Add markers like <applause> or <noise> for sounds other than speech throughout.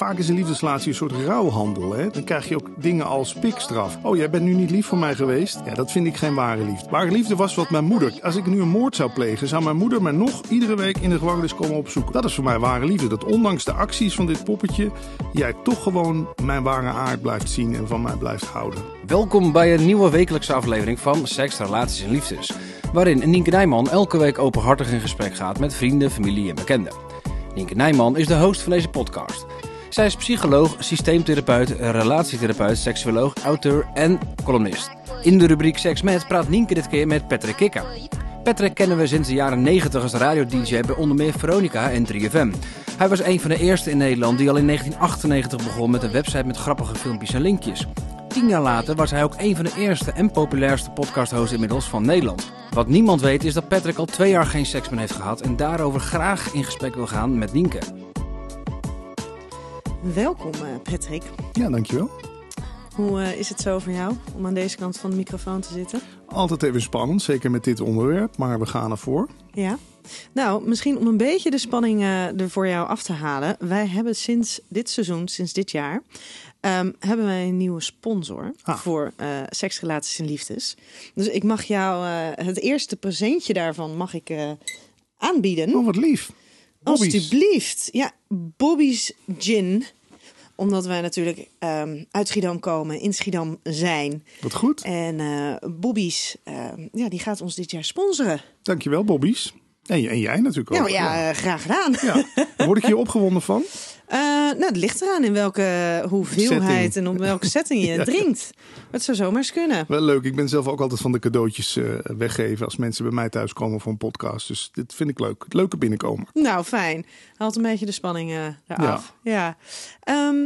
Vaak is een liefdesrelatie een soort rouwhandel. Hè? Dan krijg je ook dingen als pikstraf. Oh, jij bent nu niet lief voor mij geweest? Ja, dat vind ik geen ware liefde. Ware liefde was wat mijn moeder. Als ik nu een moord zou plegen, zou mijn moeder mij nog iedere week in de gevangenis komen opzoeken. Dat is voor mij ware liefde. Dat ondanks de acties van dit poppetje, jij toch gewoon mijn ware aard blijft zien en van mij blijft houden. Welkom bij een nieuwe wekelijkse aflevering van Seks, Relaties en Liefdes. Waarin Nienke Nijman elke week openhartig in gesprek gaat met vrienden, familie en bekenden. Nienke Nijman is de host van deze podcast. Zij is psycholoog, systeemtherapeut, relatietherapeut, seksuoloog, auteur en columnist. In de rubriek Seks Met praat Nienke dit keer met Patrick Kikka. Patrick kennen we sinds de jaren 90 als radiodj dj bij onder meer Veronica en 3FM. Hij was een van de eerste in Nederland die al in 1998 begon met een website met grappige filmpjes en linkjes. Tien jaar later was hij ook een van de eerste en populairste podcasthosts inmiddels van Nederland. Wat niemand weet is dat Patrick al twee jaar geen seks meer heeft gehad en daarover graag in gesprek wil gaan met Nienke. Welkom eh, Patrick. Ja, dankjewel. Hoe eh, is het zo voor jou om aan deze kant van de microfoon te zitten? Altijd even spannend, zeker met dit onderwerp, maar we gaan ervoor. Ja. Nou, misschien om een beetje de spanning eh, er voor jou af te halen. Wij hebben sinds dit seizoen, sinds dit jaar, um, hebben wij een nieuwe sponsor ah. voor uh, seksrelaties en liefdes. Dus ik mag jou het eerste presentje daarvan mag ik aanbieden. Oh, wat lief. Bobby's. Alsjeblieft. Ja, Bobby's Gin omdat wij natuurlijk ehm, uit Schiedam komen, in Schiedam zijn. Wat goed. En uh, Bobby's, ehm, ja, die gaat ons dit jaar sponsoren. Dankjewel, Bobby's. En, en jij natuurlijk ook. Nou ja, ja. Eh, graag gedaan. Ja. Word ik hier opgewonden van? Eh, nou, het ligt eraan in welke hoeveelheid en op welke setting je <laughs> drinkt. Het zou zomaar eens kunnen. Wel leuk. Ik ben zelf ook altijd van de cadeautjes eh, weggeven als mensen bij mij thuis komen voor een podcast. Dus dit vind ik leuk. Het leuke binnenkomen. Nou, fijn. Haalt een beetje de spanning uh, eraf. Ja. Ehm,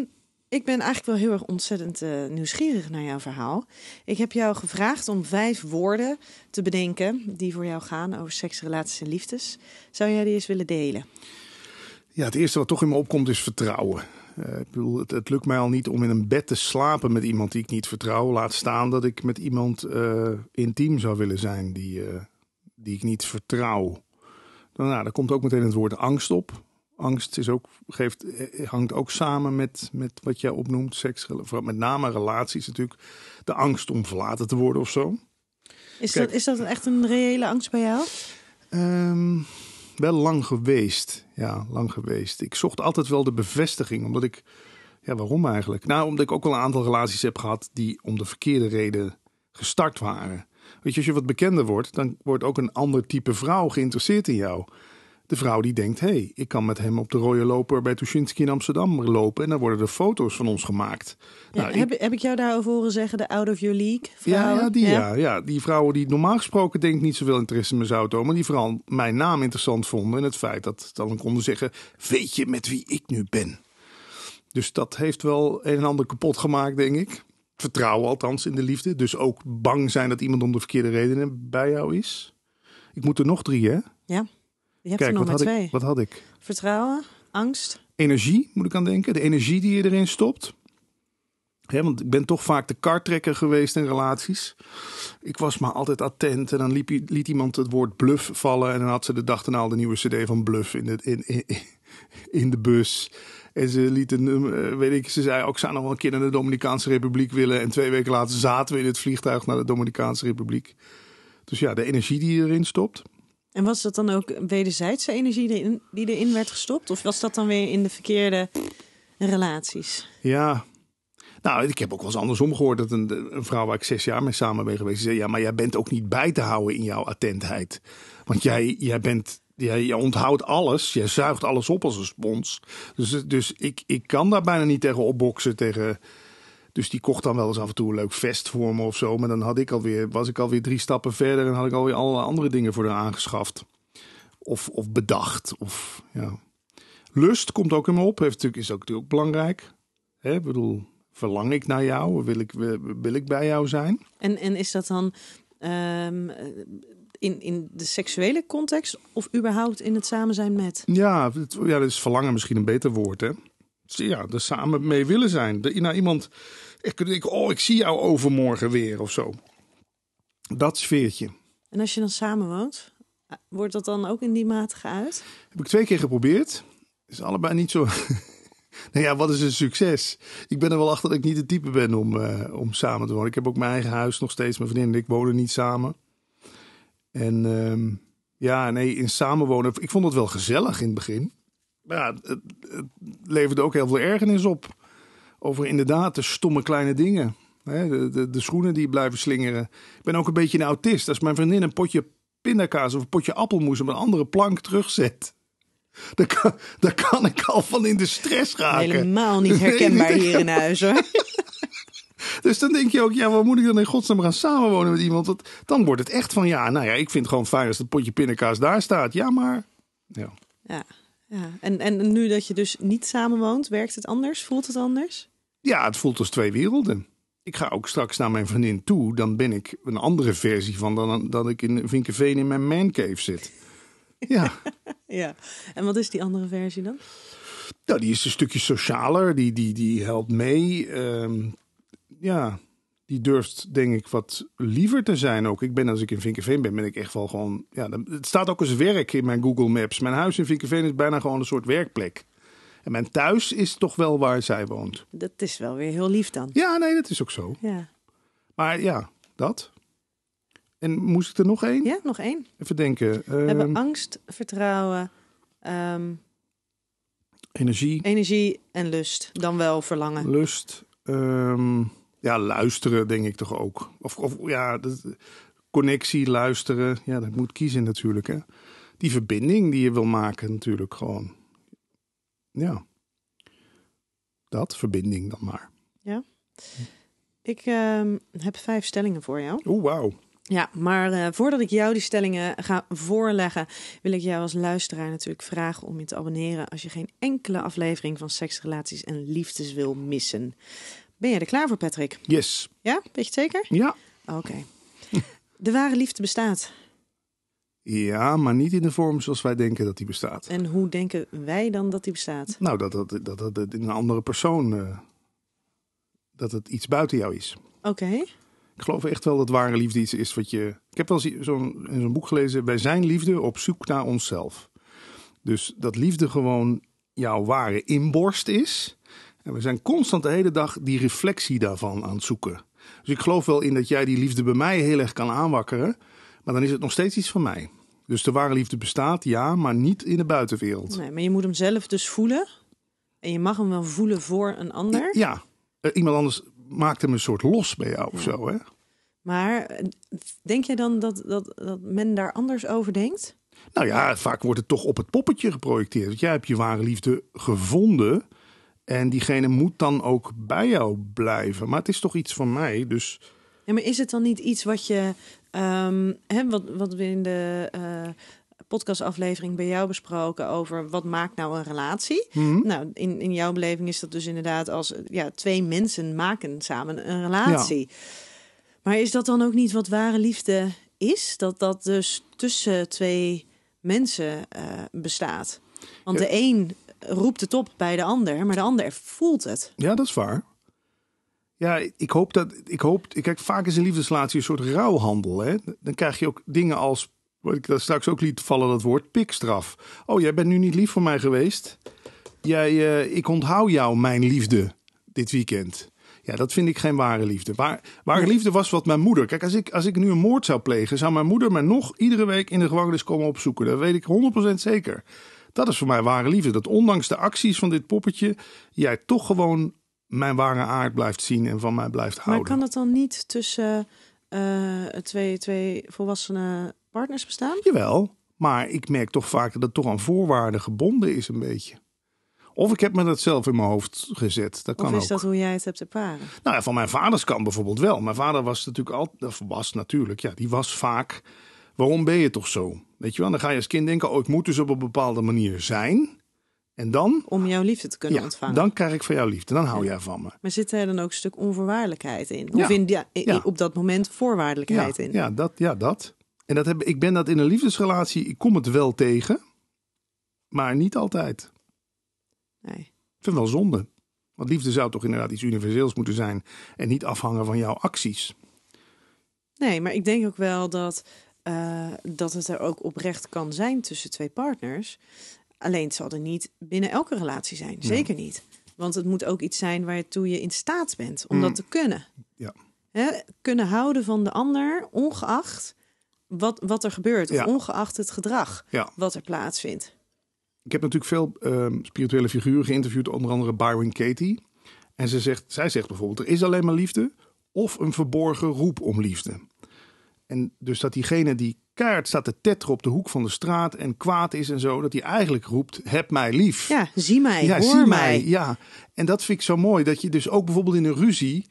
ik ben eigenlijk wel heel erg ontzettend nieuwsgierig naar jouw verhaal. Ik heb jou gevraagd om vijf woorden te bedenken die voor jou gaan over seks, relaties en liefdes. Zou jij die eens willen delen? Ja, het eerste wat toch in me opkomt is vertrouwen. Eh, ik bedoel, het, het, lukt mij al niet om in een bed te slapen met iemand die ik niet vertrouw. Laat staan dat ik met iemand eh, intiem zou willen zijn die, eh, die ik niet vertrouw. Dan, nou, daar komt ook meteen het woord angst op. Angst is ook, geeft, hangt ook samen met, met wat jij opnoemt, seks, met name relaties natuurlijk. De angst om verlaten te worden of zo. Is, dat, is dat echt een reële angst bij jou? Ehm, wel lang geweest. Ja, lang geweest. Ik zocht altijd wel de bevestiging, omdat ik. Ja, waarom eigenlijk? Nou, omdat ik ook wel een aantal relaties heb gehad die om de verkeerde reden gestart waren. Weet je, als je wat bekender wordt, dan wordt ook een ander type vrouw geïnteresseerd in jou. De vrouw die denkt: hé, hey, ik kan met hem op de rode loper bij Tuschinski in Amsterdam lopen. En dan worden er foto's van ons gemaakt. nou, heb, ik, heb ik jou daarover horen zeggen, de out of your league? vrouw? Ja, die, ja. ja. die vrouwen die normaal gesproken denk ik niet zoveel interesse in mijn auto. Maar die vooral mijn naam interessant vonden. En het feit dat dan konden zeggen: weet je met wie ik nu ben? Dus dat heeft wel een en ander kapot gemaakt, denk ik. Vertrouwen althans in de liefde. Dus ook bang zijn dat iemand om de verkeerde redenen bij jou is. Ik moet er nog drie, hè? Ja. Je hebt Kijk, er nog twee. wat had ik? Vertrouwen, angst. Energie, moet ik aan denken. De energie die je erin stopt. Ja, want ik ben toch vaak de kartrekker geweest in relaties. Ik was maar altijd attent. En dan liep, liet iemand het woord bluff vallen. En dan had ze de dag daarna al de nieuwe CD van bluff in de, in, in, in de bus. En ze liet een, eh, weet ik, ze zei ook, ze zou nog wel een keer naar de Dominicaanse Republiek willen. En twee weken later zaten we in het vliegtuig naar de Dominicaanse Republiek. Dus ja, de energie die je erin stopt. En was dat dan ook wederzijdse energie die erin werd gestopt? Of was dat dan weer in de verkeerde relaties? Ja. Nou, ik heb ook wel eens andersom gehoord dat een, vrouw waar ik zes jaar mee samen ben geweest, zei: Ja, maar jij bent ook niet bij te houden in jouw attentheid. Want jij, jij bent jij je onthoudt alles, je zuigt alles op als een spons. Dus, dus ik, ik kan daar bijna niet tegen opboksen, tegen, dus die kocht dan wel eens af en toe een leuk vest voor me of zo. Maar dan had ik alweer, was ik alweer drie stappen verder en had ik alweer allerlei andere dingen voor haar aangeschaft. Of, of bedacht. Of, ja. Lust komt ook in me op. Heeft, is ook, natuurlijk belangrijk. Hè, bedoel, verlang ik naar jou? Wil ik, wil ik bij jou zijn? En, en is dat dan ehm, in, in de seksuele context of überhaupt in het samen zijn met? Ja, het, ja, dat is verlangen misschien een beter woord. Hè? ja, er samen mee willen zijn. De, nou, iemand, ik, oh, ik zie jou overmorgen weer of zo. Dat sfeertje. En als je dan samen woont, wordt dat dan ook in die mate geuit? Heb ik twee keer geprobeerd. Is allebei niet zo. <laughs> nou ja, wat is een succes? Ik ben er wel achter dat ik niet het type ben om, eh, om samen te wonen. Ik heb ook mijn eigen huis nog steeds. Mijn vriendin en ik wonen niet samen. En ehm, ja, nee, in samenwonen. Ik vond het wel gezellig in het begin ja, het, levert leverde ook heel veel ergernis op. Over inderdaad de stomme kleine dingen. Hè, de, de, de, schoenen die blijven slingeren. Ik ben ook een beetje een autist. Als mijn vriendin een potje pindakaas of een potje appelmoes op een andere plank terugzet. Dan kan, kan ik al van in de stress raken. Helemaal niet <laughs> herkenbaar hier in huis hoor. <laughs> Dus dan denk je ook, ja, wat moet ik dan in godsnaam gaan samenwonen met iemand? Want dan wordt het echt van, ja, nou ja, ik vind het gewoon fijn als het potje pindakaas daar staat. Ja, maar... Ja. ja. Ja, en, en nu dat je dus niet samenwoont, werkt het anders? Voelt het anders? Ja, het voelt als twee werelden. Ik ga ook straks naar mijn vriendin toe. Dan ben ik een andere versie van dan dan ik in Vinkenveen in mijn mancave zit. Ja. <laughs> ja. En wat is die andere versie dan? Nou, die is een stukje socialer. Die, die, die helpt mee. Ehm, ja, die durft denk ik wat liever te zijn ook. Ik ben als ik in Vinkerveen ben, ben ik echt wel gewoon... Ja, het staat ook als werk in mijn Google Maps. Mijn huis in Vinkenveen is bijna gewoon een soort werkplek. En mijn thuis is toch wel waar zij woont. Dat is wel weer heel lief dan. Ja, nee, dat is ook zo. Ja. Maar ja, dat. En moest ik er nog één? Ja, nog één. Even denken. We hebben ehm, angst, vertrouwen, ehm, energie. Energie en lust. Dan wel verlangen. Lust. Um, ja, luisteren denk ik toch ook. Of, of ja, dat, connectie, luisteren. Ja, dat moet kiezen natuurlijk. Hè. Die verbinding die je wil maken natuurlijk gewoon. Ja. Dat, verbinding dan maar. Ja. Ik ehm, heb vijf stellingen voor jou. Oeh, wauw. Ja, maar eh, voordat ik jou die stellingen ga voorleggen, wil ik jou als luisteraar natuurlijk vragen om je te abonneren als je geen enkele aflevering van Seks, Relaties en Liefdes wil missen. Ben jij er klaar voor, Patrick? Yes. Ja, weet je het zeker? Ja. Oké. De ware liefde bestaat. Ja, maar niet in de vorm zoals wij denken dat die bestaat. En hoe denken wij dan dat die bestaat? Nou, dat het dat, dat, dat, in een andere persoon, uh, dat het iets buiten jou is. Oké. Ik geloof echt wel dat ware liefde iets is wat je... Ik heb wel zo'n zo'n boek gelezen, wij zijn liefde op zoek naar onszelf. Dus dat liefde gewoon jouw ware inborst is. En we zijn constant de hele dag die reflectie daarvan aan het zoeken. Dus ik geloof wel in dat jij die liefde bij mij heel erg kan aanwakkeren. Maar dan is het nog steeds iets van mij. Dus de ware liefde bestaat, ja, maar niet in de buitenwereld. Nee, maar je moet hem zelf dus voelen. En je mag hem wel voelen voor een ander. Ja, eh, iemand anders maakt hem een soort los bij jou of zo. Hè? Maar eh, denk jij dan dat, dat, dat men daar anders over denkt? Nou ja, vaak wordt het toch op het poppetje geprojecteerd. Want jij hebt je ware liefde gevonden. En diegene moet dan ook bij jou blijven. Maar het is toch iets van mij, dus... Ja, maar is het dan niet iets wat je... Ehm, hè, wat, wat we in de eh, podcastaflevering bij jou besproken over wat maakt nou een relatie? Mhm. Nou, in, in jouw beleving is dat dus inderdaad als ja, twee mensen maken samen een relatie. Ja. Maar is dat dan ook niet wat ware liefde is? Dat dat dus tussen twee mensen eh, bestaat? Want de een roept het op bij de ander, maar de ander voelt het. Ja, dat is waar. Ja, ik hoop dat. Ik hoop. Kijk, vaak is een liefdesrelatie een soort rouwhandel. Hè? Dan krijg je ook dingen als. Wat ik daar straks ook liet vallen, dat woord pikstraf. Oh, jij bent nu niet lief voor mij geweest. Jij, eh, ik onthoud jou, mijn liefde, dit weekend. Ja, dat vind ik geen ware liefde. Waar, ware liefde was wat mijn moeder. Kijk, als ik, als ik nu een moord zou plegen, zou mijn moeder mij nog iedere week in de gevangenis komen opzoeken. Dat weet ik 100% zeker. Dat is voor mij ware liefde. Dat ondanks de acties van dit poppetje, jij toch gewoon mijn ware aard blijft zien en van mij blijft houden. Maar kan dat dan niet tussen eh, twee, twee volwassene partners bestaan? Jawel, maar ik merk toch vaak dat het toch aan voorwaarden gebonden is een beetje. Of ik heb me dat zelf in mijn hoofd gezet. Dat kan of is dat hoe jij het hebt ervaren? Nou ja, van mijn vaders kant bijvoorbeeld wel. Mijn vader was natuurlijk altijd, was natuurlijk, ja, die was vaak Waarom ben je toch zo? Weet je wel, dan ga je als kind denken, oh, ik moet dus op een bepaalde manier zijn. En dan? Om jouw liefde te kunnen ontvangen. Dan krijg ik van jouw liefde, dan hou jij van me. Maar zit er dan ook een stuk onvoorwaardelijkheid in? Of ja. in, op dat moment voorwaardelijkheid in? Ja, dat, ja, dat. En dat heb, ik ben dat in een liefdesrelatie, ik kom het wel tegen, maar niet altijd. Nee. Ik vind het wel zonde. Want liefde zou toch inderdaad iets universeels moeten zijn en niet afhangen van jouw acties. Nee, maar ik denk ook wel dat eh, dat het er ook oprecht kan zijn tussen twee partners. Alleen het zal er niet binnen elke relatie zijn. Zeker niet. Want het moet ook iets zijn waartoe je in staat bent om dat mm. te kunnen. Ja. kunnen houden van de ander, ongeacht wat, wat er gebeurt. Of ongeacht het gedrag wat er plaatsvindt. Ik heb natuurlijk veel ehm, spirituele figuren geïnterviewd, onder andere Byron Katie. En ze zegt, zij zegt bijvoorbeeld: er is alleen maar liefde of een verborgen roep om liefde. En dus dat diegene die kaart staat te tetteren op de hoek van de straat en kwaad is en zo, dat hij eigenlijk roept: heb mij lief. Ja, zie mij, ja, hoor zie mij. Ja, en dat vind ik zo mooi dat je dus ook bijvoorbeeld in een ruzie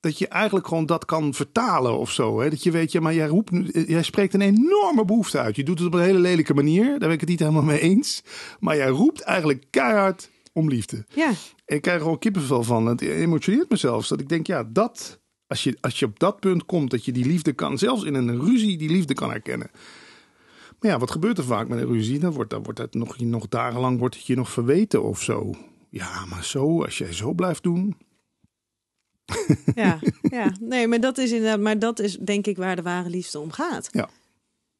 dat je eigenlijk gewoon dat kan vertalen of zo. Hè? Dat je weet, ja, maar jij, roept, jij spreekt een enorme behoefte uit. Je doet het op een hele lelijke manier, daar ben ik het niet helemaal mee eens. Maar jij roept eigenlijk keihard om liefde. Ja. En ik krijg er gewoon kippenvel van. Het emotioneert mezelf. Dat ik denk, ja, dat als je, als je op dat punt komt dat je die liefde kan, zelfs in een ruzie, die liefde kan herkennen. Maar ja, wat gebeurt er vaak met een ruzie? Dan wordt, dan wordt het nog, nog dagenlang wordt het je nog verweten of zo. Ja, maar zo, als jij zo blijft doen. <laughs> Ja, ja, nee, maar dat is inderdaad, maar dat is denk ik waar de ware liefde om gaat. Ja.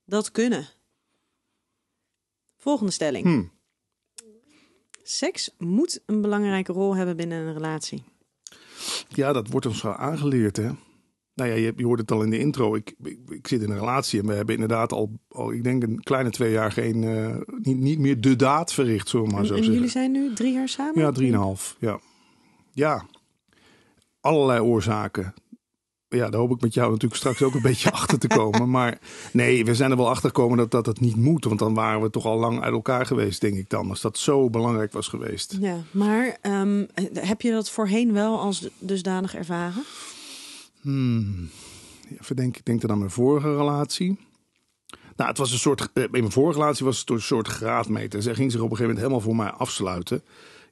Dat kunnen. Volgende stelling. Hmm. Seks moet een belangrijke rol hebben binnen een relatie. Ja, dat wordt ons wel aangeleerd, hè? Nou ja, je, je hoort het al in de intro. Ik, ik, zit in een relatie en we hebben inderdaad al, al ik denk, een kleine twee jaar geen, eh, niet, niet meer de daad verricht, zullen maar en, zo en jullie zijn nu drie jaar samen? Ja, drieënhalf. Ja. ja, allerlei oorzaken ja, daar hoop ik met jou natuurlijk straks ook een beetje <laughs> achter te komen. Maar nee, we zijn er wel achter gekomen dat, dat het niet moet. Want dan waren we toch al lang uit elkaar geweest, denk ik dan. Als dat zo belangrijk was geweest. Ja, maar ehm, heb je dat voorheen wel als dusdanig ervaren? Hmm. Even denk, ik denk dan aan mijn vorige relatie. Nou, het was een soort. Eh, in mijn vorige relatie was het een soort graadmeter. Zij ging zich op een gegeven moment helemaal voor mij afsluiten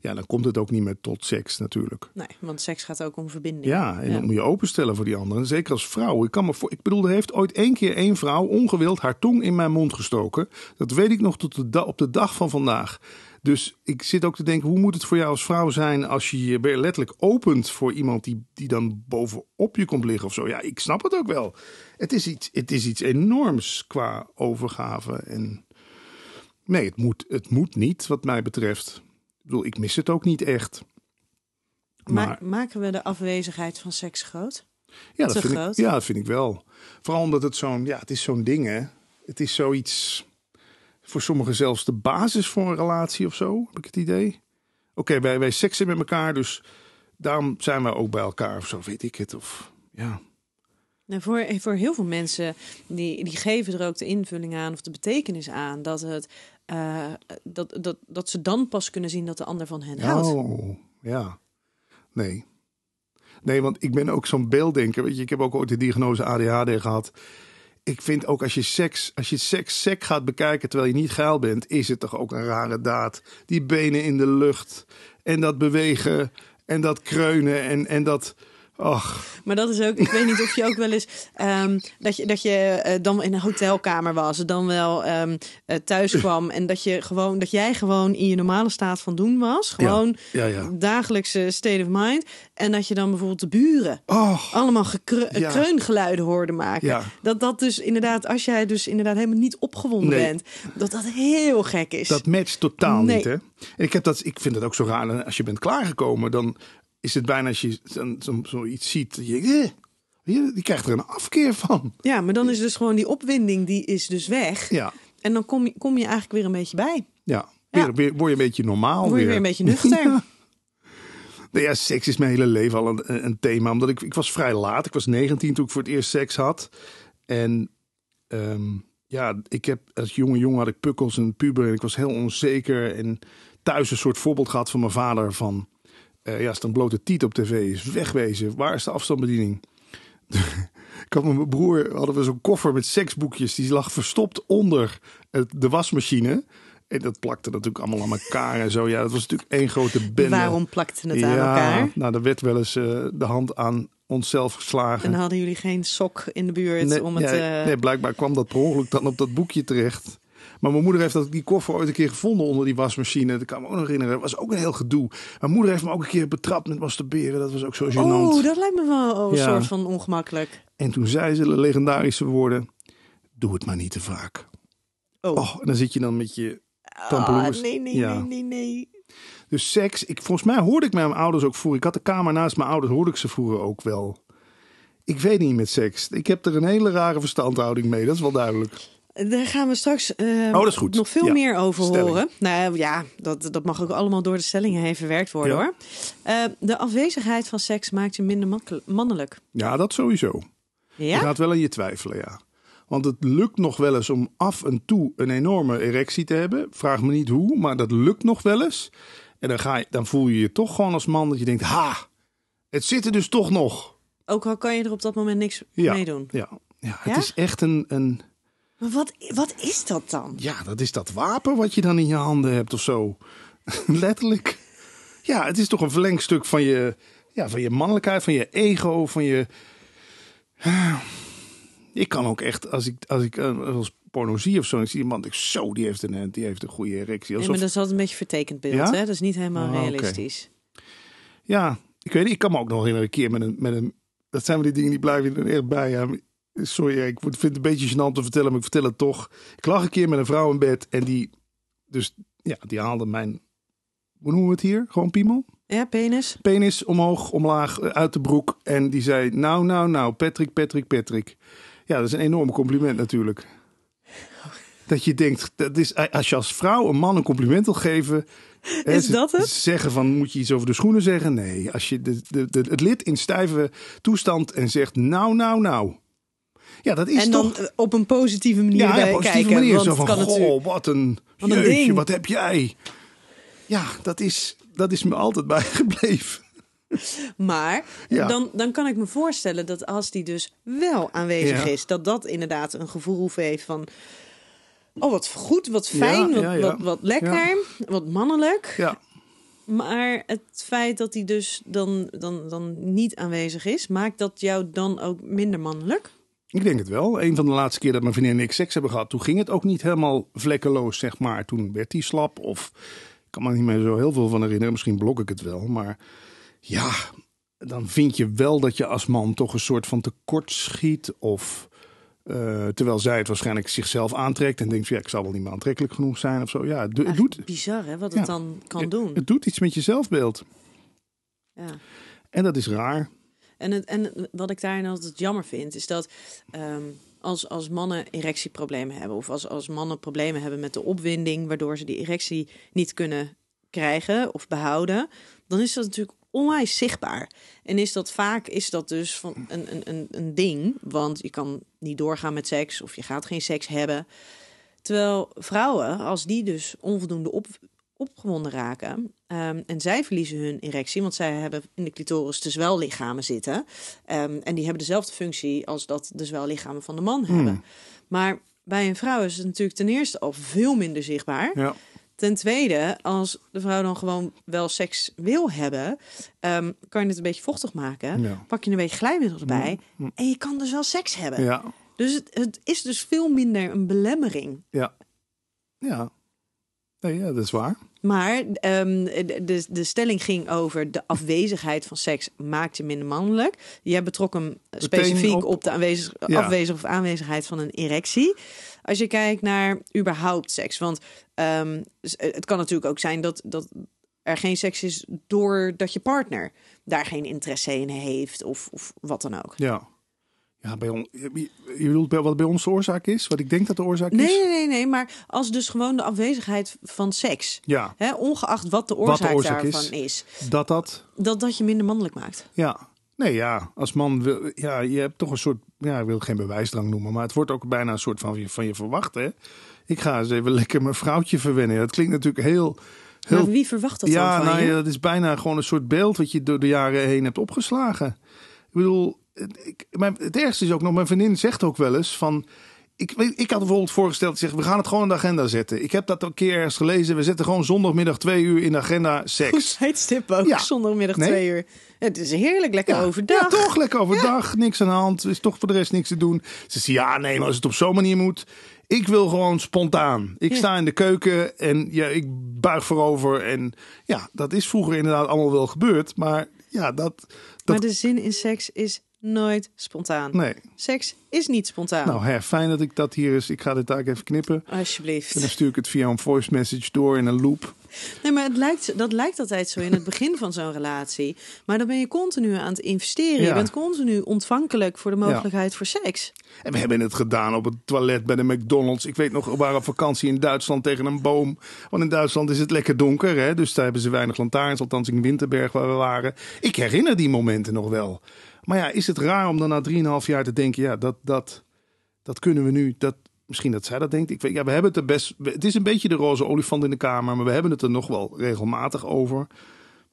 ja, dan komt het ook niet meer tot seks natuurlijk. Nee, want seks gaat ook om verbinding. Ja, en dan moet je openstellen voor die anderen. Zeker als vrouw. Ik, kan me voor, ik bedoel, er heeft ooit één keer één vrouw ongewild haar tong in mijn mond gestoken. Dat weet ik nog tot de op de dag van vandaag. Dus ik zit ook te denken, hoe moet het voor jou als vrouw zijn als je je letterlijk opent voor iemand die, die dan bovenop je komt liggen of zo? Ja, ik snap het ook wel. Het is iets, het is iets enorms qua overgave. En nee, het moet, het moet niet, wat mij betreft ik mis het ook niet echt. Maar... maken we de afwezigheid van seks groot? Ja dat, vind groot? Ik, ja, dat vind ik wel. Vooral omdat het zo'n ja, het is zo'n ding hè. Het is zoiets voor sommigen zelfs de basis voor een relatie of zo, heb ik het idee. Oké, wij, wij seksen met elkaar, dus daarom zijn we ook bij elkaar of zo, weet ik het. Of ja, nou, voor, eh, voor heel veel mensen, die, die geven er ook de invulling aan of de betekenis aan dat, het, eh, dat, dat, dat ze dan pas kunnen zien dat de ander van hen oh, houdt. Oh, ja. Nee. Nee, want ik ben ook zo'n beelddenker. Weet je, ik heb ook ooit de diagnose ADHD gehad. Ik vind ook als je seks, als je seks sec gaat bekijken terwijl je niet geil bent, is het toch ook een rare daad. Die benen in de lucht en dat bewegen en dat kreunen en, en dat Och. Maar dat is ook, ik weet niet of je ook wel eens ehm, dat je, dat je eh, dan in een hotelkamer was, dan wel um, thuis kwam en dat je gewoon dat jij gewoon in je normale staat van doen was, gewoon dagelijkse state of mind, en dat je dan bijvoorbeeld de buren allemaal kreungeluiden hoorde maken. Dat dat dus inderdaad, als jij dus inderdaad helemaal niet opgewonden bent, dat dat heel gek is. Dat matcht totaal niet, hè? ik heb dat, ik vind dat ook zo raar. Als je bent klaargekomen, dan is het bijna als je zoiets ziet. Eh, je, die, krijgt er een afkeer van. Ja, maar dan is dus gewoon die opwinding, die is dus weg. Ja. En dan kom je, kom je eigenlijk weer een beetje bij. Ja, weer, weer word je een beetje normaal. Word je weer, weer een beetje nuchter. Ja. <laughs> ja, seks is mijn hele leven al een, thema. Omdat ik, ik was vrij laat. Ik was 19 toen ik voor het eerst seks had. En ehm, ja, ik heb als jonge jongen had ik pukkels en puber. En ik was heel onzeker. En thuis een soort voorbeeld gehad van mijn vader. Van uh, ja, is een blote tiet op tv is. Wegwezen. Waar is de afstandsbediening? <laughs> Ik had met mijn broer hadden we zo'n koffer met seksboekjes. Die lag verstopt onder de wasmachine. En dat plakte natuurlijk allemaal aan elkaar en zo. Ja, dat was natuurlijk één grote bende. Waarom plakte het aan elkaar? Nou, er werd wel eens eh, de hand aan onszelf geslagen. En hadden jullie geen sok in de buurt om het... Ja, eh, Nee, blijkbaar kwam dat per ongeluk dan op dat boekje terecht. Maar mijn moeder heeft dat, die koffer ooit een keer gevonden onder die wasmachine. Dat kan me ook nog herinneren. Dat was ook een heel gedoe. Mijn moeder heeft me ook een keer betrapt met masturberen. Dat was ook zo gênant. Oh, dat lijkt me wel een soort van ongemakkelijk. En toen zei ze de legendarische woorden. Doe het maar niet te vaak. Oh, oh en dan zit je dan met je ah, tampeloers. Ah, nee, nee, nee, nee, Dus seks, ik, volgens mij hoorde ik mijn ouders ook voeren. Ik had de kamer naast mijn ouders, hoorde ik ze voeren ook wel. Ik weet niet met seks. Ik heb er een hele rare verstandhouding mee, dat is wel duidelijk. Daar gaan we straks eh, oh, nog veel meer over horen. Nou ja, dat, dat mag ook allemaal door de stellingen heen verwerkt worden hoor. Eh, de afwezigheid van seks maakt je minder mannelijk. Ja, dat sowieso. Ja? Je gaat wel aan je twijfelen, ja. Want het lukt nog wel eens om af en toe een enorme erectie te hebben. Vraag me niet hoe, maar dat lukt nog wel eens. En dan, ga je, dan voel je je toch gewoon als man dat je denkt: ha, het zit er dus toch nog. Ook al kan je er op dat moment niks mee doen. Ja, ja het is echt een, een maar wat, wat is dat dan? Ja, dat is dat wapen wat je dan in je handen hebt of zo. <laughs> Letterlijk. Ja, het is toch een verlengstuk van je, ja, van je mannelijkheid, van je ego, van je. <sighs> Ik kan ook echt, als ik, als ik eh, als porno zie of zo, dan zie iemand, ik zo, die heeft een, eh, die heeft een goede erectie. Alsof... maar dat is altijd een beetje vertekend beeld, hè? Dat is niet helemaal ah, realistisch. Ja, ik weet niet, ik kan me ook nog herinneren een keer met een, met een, dat zijn wel die dingen die blijven er echt bij. Sorry, ik vind het een beetje gênant te vertellen, maar ik vertel het toch. Ik lag een keer met een vrouw in bed en die, dus ja, die haalde mijn, hoe noemen we het hier? Gewoon piemel? Ja, penis. Penis omhoog, omlaag, eh, uit de broek. En die zei, nou, nou, nou, Patrick, Patrick, Patrick. Ja, dat is een enorm compliment natuurlijk. Dat je denkt, dat is, eh, als je als vrouw een man een compliment wil geven... Is dat het? Zeggen van, moet je iets over de schoenen zeggen? Nee, als je de, de, het lid in stijve toestand en zegt, nou, nou, nou... Ja, dat is en dan eh, op een positieve manier ja, ja, positieve kijken. Manier, zo van, goh, natuurlijk... wat een, wat wat heb jij. Ja, dat is, dat is me altijd <laughs> bijgebleven. Maar dan, dan kan ik me voorstellen dat als die dus wel aanwezig is, dat dat inderdaad een gevoel heeft van. Oh, wat goed, wat fijn, wat, wat, lekker, wat mannelijk. Ja. Maar het feit dat hij dus dan, dan, dan niet aanwezig is, maakt dat jou dan ook minder mannelijk? Ik denk het wel. Een van de laatste keer dat mijn vriendin en ik seks hebben gehad, toen ging het ook niet helemaal vlekkeloos, zeg maar. Toen werd hij slap of ik kan me niet meer zo heel veel van herinneren. Misschien blok ik het wel, maar ja, dan vind je wel dat je als man toch een soort van tekort schiet of... Eh, terwijl zij het waarschijnlijk zichzelf aantrekt en denkt: ja, ik zal wel niet meer aantrekkelijk genoeg zijn of zo. Ja, het, doet. Bizar, hè, wat het dan kan doen. Het doet iets met je zelfbeeld. Ja. En dat is raar. En, het, en wat ik daarin altijd jammer vind, is dat ehm, als, als mannen erectieproblemen hebben, of als, als mannen problemen hebben met de opwinding, waardoor ze die erectie niet kunnen krijgen of behouden, dan is dat natuurlijk onwijs zichtbaar. En is dat vaak is dat dus van een, een, een ding, want je kan niet doorgaan met seks of je gaat geen seks hebben. Terwijl vrouwen, als die dus onvoldoende op, opgewonden raken. Ehm, en zij verliezen hun erectie, want zij hebben in de clitoris de zwellichamen zitten. Ehm, en die hebben dezelfde functie als dat de zwellichamen van de man hmm. hebben. Maar bij een vrouw is het natuurlijk ten eerste al veel minder zichtbaar. Ten tweede, als de vrouw dan gewoon wel seks wil hebben, ehm, kan je het een beetje vochtig maken. Pak je een beetje glijmiddel hmm. erbij. Hmm. En je kan dus wel seks hebben. Ja. Dus het, het, is dus veel minder een belemmering. Ja, ja. Nee, ja dat is waar. Maar ehm, de, de stelling ging over de afwezigheid van seks maakt je minder mannelijk. Jij betrok hem eh, specifiek op, de aanwezig, afwezig of aanwezigheid van een erectie. Als je kijkt naar überhaupt seks. Want ehm, eh, het kan natuurlijk ook zijn dat, dat er geen seks is doordat je partner daar geen interesse in heeft of, of wat dan ook. Ja. Ja, bij ons, je bedoelt wat bij ons de oorzaak is? Wat ik denk dat de oorzaak is? Nee, nee, nee. Maar als dus gewoon de afwezigheid van seks. Ja. Hè, ongeacht wat de oorzaak, wat de oorzaak daarvan is, Dat dat... Dat dat je minder mannelijk maakt. Ja. Nee, ja. Als man wil... Ja, je hebt toch een soort... Ja, ik wil geen bewijsdrang noemen. Maar het wordt ook bijna een soort van, van je verwacht, hè? Ik ga eens even lekker mijn vrouwtje verwennen. Dat klinkt natuurlijk heel... heel... wie verwacht dat ja, van nou je? Ja, dat is bijna gewoon een soort beeld... wat je door de jaren heen hebt opgeslagen. Ik bedoel ik, het ergste is ook nog, mijn vriendin zegt ook wel eens van. Ik, ik had bijvoorbeeld voorgesteld, zeg, we gaan het gewoon in de agenda zetten. Ik heb dat een keer ergens gelezen. We zetten gewoon zondagmiddag twee uur in de agenda seks. tijdstip ook, zondagmiddag twee uur. Het is heerlijk, lekker overdag. Ja, toch lekker overdag. Niks aan de hand. is toch voor de rest niks te doen. Ze zei, ja, nee, maar als het op zo'n manier moet. Ik wil gewoon spontaan. Ik sta in de keuken en ja, ik buig voorover. En ja, dat is vroeger inderdaad allemaal wel gebeurd. Maar ja, dat... dat... Maar de zin in seks is nooit spontaan. Nee. Seks is niet spontaan. Nou, her, fijn dat ik dat hier is. Ik ga dit taak even knippen. Alsjeblieft. En dan stuur ik het via een voice message door in een loop. Nee, maar het lijkt, dat lijkt altijd zo in het begin van zo'n relatie. Maar dan ben je continu aan het investeren. Je bent continu ontvankelijk voor de mogelijkheid voor seks. En we hebben het gedaan op het toilet bij de McDonald's. Ik weet nog, we waren op vakantie in Duitsland tegen een boom. Want in Duitsland is het lekker donker, hè? dus daar hebben ze weinig lantaarns. Althans in Winterberg waar we waren. Ik herinner die momenten nog wel. Maar ja, is het raar om dan na 3,5 jaar te denken: ja, dat, dat, dat kunnen we nu, dat, misschien dat zij dat denkt. Ik weet, ja, we hebben het er best. Het is een beetje de roze olifant in de kamer, maar we hebben het er nog wel regelmatig over.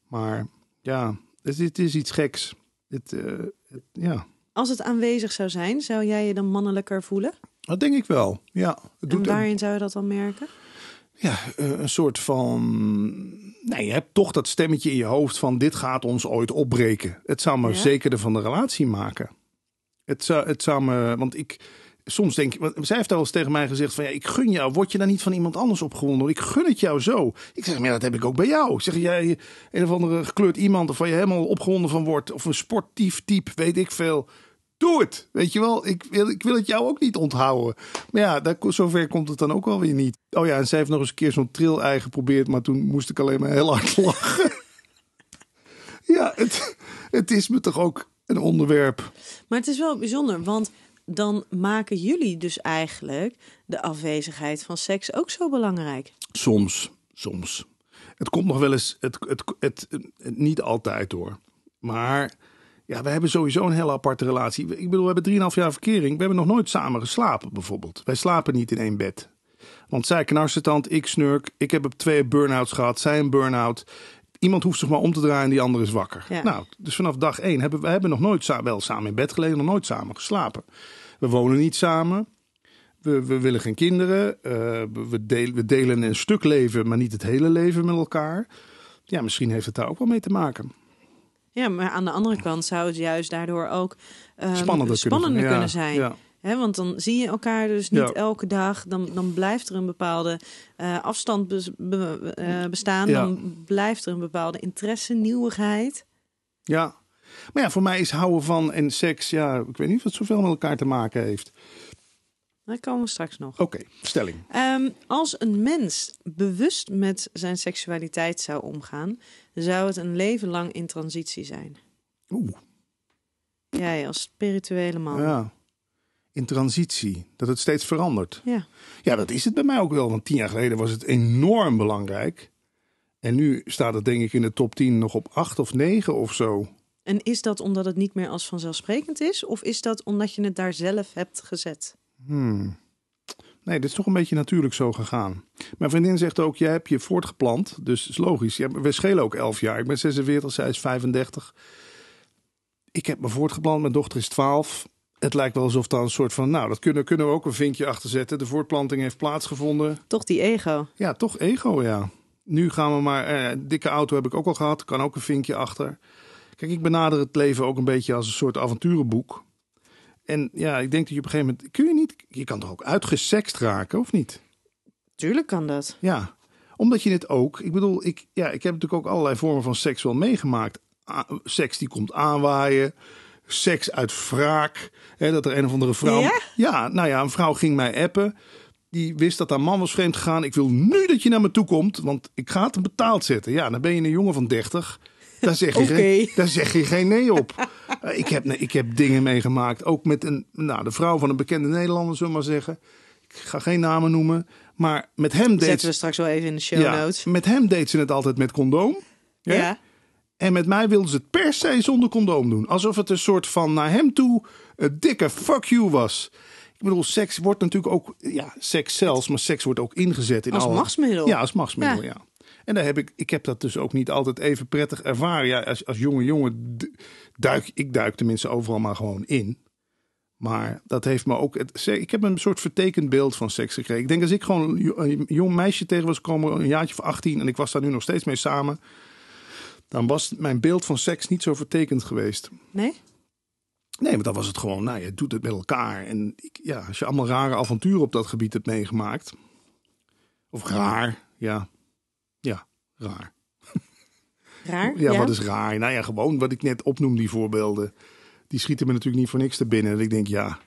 Maar ja, het, het is iets geks. Het, eh, het, ja. Als het aanwezig zou zijn, zou jij je dan mannelijker voelen? Dat denk ik wel. Ja. Het doet en waarin zou je dat dan merken? Ja, eh, een soort van. Nee, je hebt toch dat stemmetje in je hoofd van dit gaat ons ooit opbreken. Het zou me zeker zekerder van de relatie maken. Het zou, het zou me. Want ik soms denk ik, want zij heeft al eens tegen mij gezegd: van ja, ik gun jou. Word je daar niet van iemand anders opgewonden? Ik gun het jou zo. Ik zeg, maar dat heb ik ook bij jou. zeg jij een of andere gekleurd iemand of van je helemaal opgewonden van wordt, of een sportief type, weet ik veel. Doe het. Weet je wel, ik wil, ik wil het jou ook niet onthouden. Maar ja, daar, zover komt het dan ook wel weer niet. Oh ja, en zij heeft nog eens een keer zo'n tril ei geprobeerd, maar toen moest ik alleen maar heel hard <laughs> lachen. ja, het, het is me toch ook een onderwerp. Maar het is wel bijzonder, want dan maken jullie dus eigenlijk de afwezigheid van seks ook zo belangrijk. Soms, soms. Het komt nog wel eens, het, het, het, niet altijd hoor. Maar ja, we hebben sowieso een hele aparte relatie. Ik bedoel, we hebben 3,5 jaar verkering. We hebben nog nooit samen geslapen, bijvoorbeeld. Wij slapen niet in één bed. Want zij knarsetand, ik snurk. Ik heb twee burn-outs gehad, zij een burn-out iemand hoeft zich maar om te draaien en die andere is wakker. Nou, dus vanaf dag één hebben we hebben nog nooit wel samen in bed gelegen, nog nooit samen geslapen. We wonen niet samen. We, we willen geen kinderen. Eh, we, we, delen een stuk leven, maar niet het hele leven met elkaar. Ja, misschien heeft het daar ook wel mee te maken. Ja, maar aan de andere kant zou het juist daardoor ook ehm, spannender, kunnen, kunnen, zijn. Ja want dan zie je elkaar dus niet elke dag. Dan, dan blijft er een bepaalde eh, afstand eh, bestaan. Dan blijft er een bepaalde interesse, nieuwigheid. Ja, maar ja, voor mij is houden van en seks, ja, ik weet niet of het zoveel met elkaar te maken heeft. Daar komen we straks nog. Oké, stelling. Ehm, als een mens bewust met zijn seksualiteit zou omgaan, zou het een leven lang in transitie zijn. Oeh. Jij als spirituele man. Ja in transitie. Dat het steeds verandert. Ja. ja, dat is het bij mij ook wel. Want tien jaar geleden was het enorm belangrijk. En nu staat het denk ik in de top 10 nog op 8 of 9 of zo. En is dat omdat het niet meer als vanzelfsprekend is? Of is dat omdat je het daar zelf hebt gezet? Hmm. Nee, dit is toch een beetje natuurlijk zo gegaan. Mijn vriendin zegt ook, jij hebt je voortgeplant. Dus is logisch. Ja, we schelen ook 11 jaar. Ik ben 46, zij is 35. Ik heb me voortgeplant. Mijn dochter is 12 het lijkt wel alsof dan een soort van, nou, dat kunnen, kunnen we ook een vinkje achter zetten. De voortplanting heeft plaatsgevonden. Toch die ego? Ja, toch ego, ja. Nu gaan we maar, eh, dikke auto heb ik ook al gehad, kan ook een vinkje achter. Kijk, ik benader het leven ook een beetje als een soort avonturenboek. En ja, ik denk dat je op een gegeven moment, kun je niet, je kan toch ook uitgesext raken, of niet? Tuurlijk kan dat. Ja, omdat je het ook, ik bedoel, ik, ja, ik heb natuurlijk ook allerlei vormen van seks wel meegemaakt. seks die komt aanwaaien seks uit wraak. Hè, dat er een of andere vrouw. Ja? nou ja, een vrouw ging mij appen. Die wist dat haar man was vreemd gegaan. Ik wil nu dat je naar me toe komt, want ik ga het betaald zetten. Ja, dan ben je een jongen van 30. Daar zeg je, geen, daar zeg je geen nee op. Eh, ik, heb, ik heb dingen meegemaakt. Ook met een, nou, de vrouw van een bekende Nederlander, zullen we maar zeggen. Ik ga geen namen noemen. Maar met hem deed Zetten we straks wel even in de show notes. Ja, met hem deed ze het altijd met condoom. Ja. En met mij wilden ze het per se zonder condoom doen. Alsof het een soort van naar hem toe een eh, dikke fuck you was. Ik bedoel, seks wordt natuurlijk ook, ja, seks zelfs, maar seks wordt ook ingezet in als machtsmiddel. Ja, als machtsmiddel, ja. En daar heb ik, ik heb dat dus ook niet altijd even prettig ervaren. Ja, als, als jonge jongen duik ik duik tenminste overal maar gewoon in. Maar dat heeft me ook. Het, ik heb een soort vertekend beeld van seks gekregen. Ik denk als ik gewoon een jong meisje tegen was komen, een jaartje of 18, en ik was daar nu nog steeds mee samen, dan was mijn beeld van seks niet zo vertekend geweest. Nee? Nee, want dan was het gewoon, nou, je doet het met elkaar. En ik, ja, als je allemaal rare avonturen op dat gebied hebt meegemaakt. Of raar, ja. Ja, raar. Raar? ja, ja, wat is raar? Nou ja, gewoon wat ik net opnoem, die voorbeelden. Die schieten me natuurlijk niet voor niks te binnen. En ik denk, ja,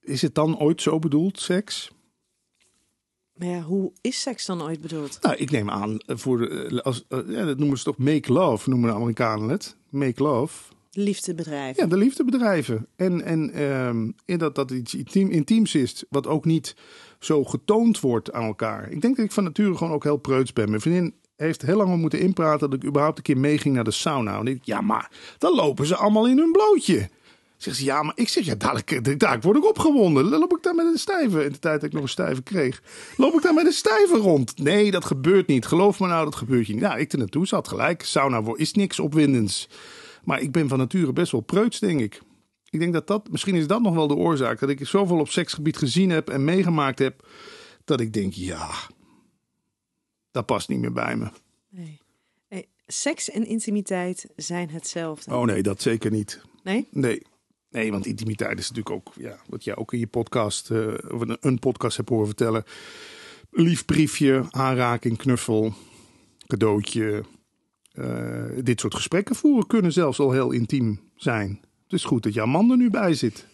is het dan ooit zo bedoeld, seks? Maar ja, hoe is seks dan ooit bedoeld? Nou, ik neem aan, eh, voor, eh, als, eh, ja, dat noemen ze toch make love, noemen de Amerikanen het. Make love. Liefdebedrijven. Ja, de liefdebedrijven. En, en in ehm, dat dat iets intiem, intiems is, wat ook niet zo getoond wordt aan elkaar. Ik denk dat ik van nature gewoon ook heel preuts ben. Mijn vriendin heeft heel lang moeten inpraten dat ik überhaupt een keer meeging naar de sauna. En ik, ja, maar dan lopen ze allemaal in hun blootje. Zegt ze, ja, maar ik zeg, ja, dadelijk, dadelijk eh, word ik opgewonden. Loop ik daar met een stijve, in de tijd dat ik nog een stijve kreeg, loop ik daar met een stijve rond. Nee, dat gebeurt niet. Geloof me nou, dat gebeurt je niet. Nou, ik er naartoe zat gelijk. Sauna is niks opwindends. Maar ik ben van nature best wel preuts, denk ik. Ik denk dat dat, misschien is dat nog wel de oorzaak. Dat ik zoveel op seksgebied gezien heb en meegemaakt heb. Dat ik denk, ja, dat past niet meer bij me. Nee. Eh, seks en intimiteit zijn hetzelfde. Oh nee, dat zeker niet. Nee? Nee. Nee, want intimiteit is natuurlijk ook ja, wat jij ook in je podcast, uh, een podcast hebt horen vertellen. Lief briefje, aanraking, knuffel, cadeautje. Eh, dit soort gesprekken voeren kunnen zelfs al heel intiem zijn. Het is goed dat jouw man er nu bij zit.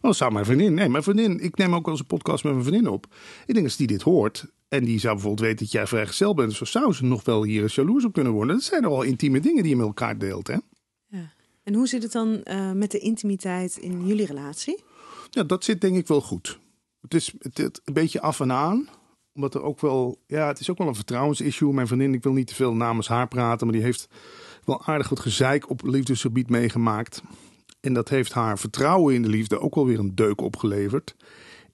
Oh, zou mijn vriendin. Nee, mijn vriendin. Ik neem ook wel eens een podcast met mijn vriendin op. Ik denk als die dit hoort. En die zou bijvoorbeeld weten dat jij vrijgezel bent. zou ze nog wel hier eens jaloers op kunnen worden. Dat zijn al intieme dingen die je met elkaar deelt, hè? En hoe zit het dan eh, met de intimiteit in jullie relatie? Ja, dat zit denk ik wel goed. Het is, het, een beetje af en aan. Omdat er ook wel, ja, het is ook wel een vertrouwensissue. Mijn vriendin, ik wil niet te veel namens haar praten, maar die heeft wel aardig wat gezeik op liefdesgebied meegemaakt. En dat heeft haar vertrouwen in de liefde ook wel weer een deuk opgeleverd.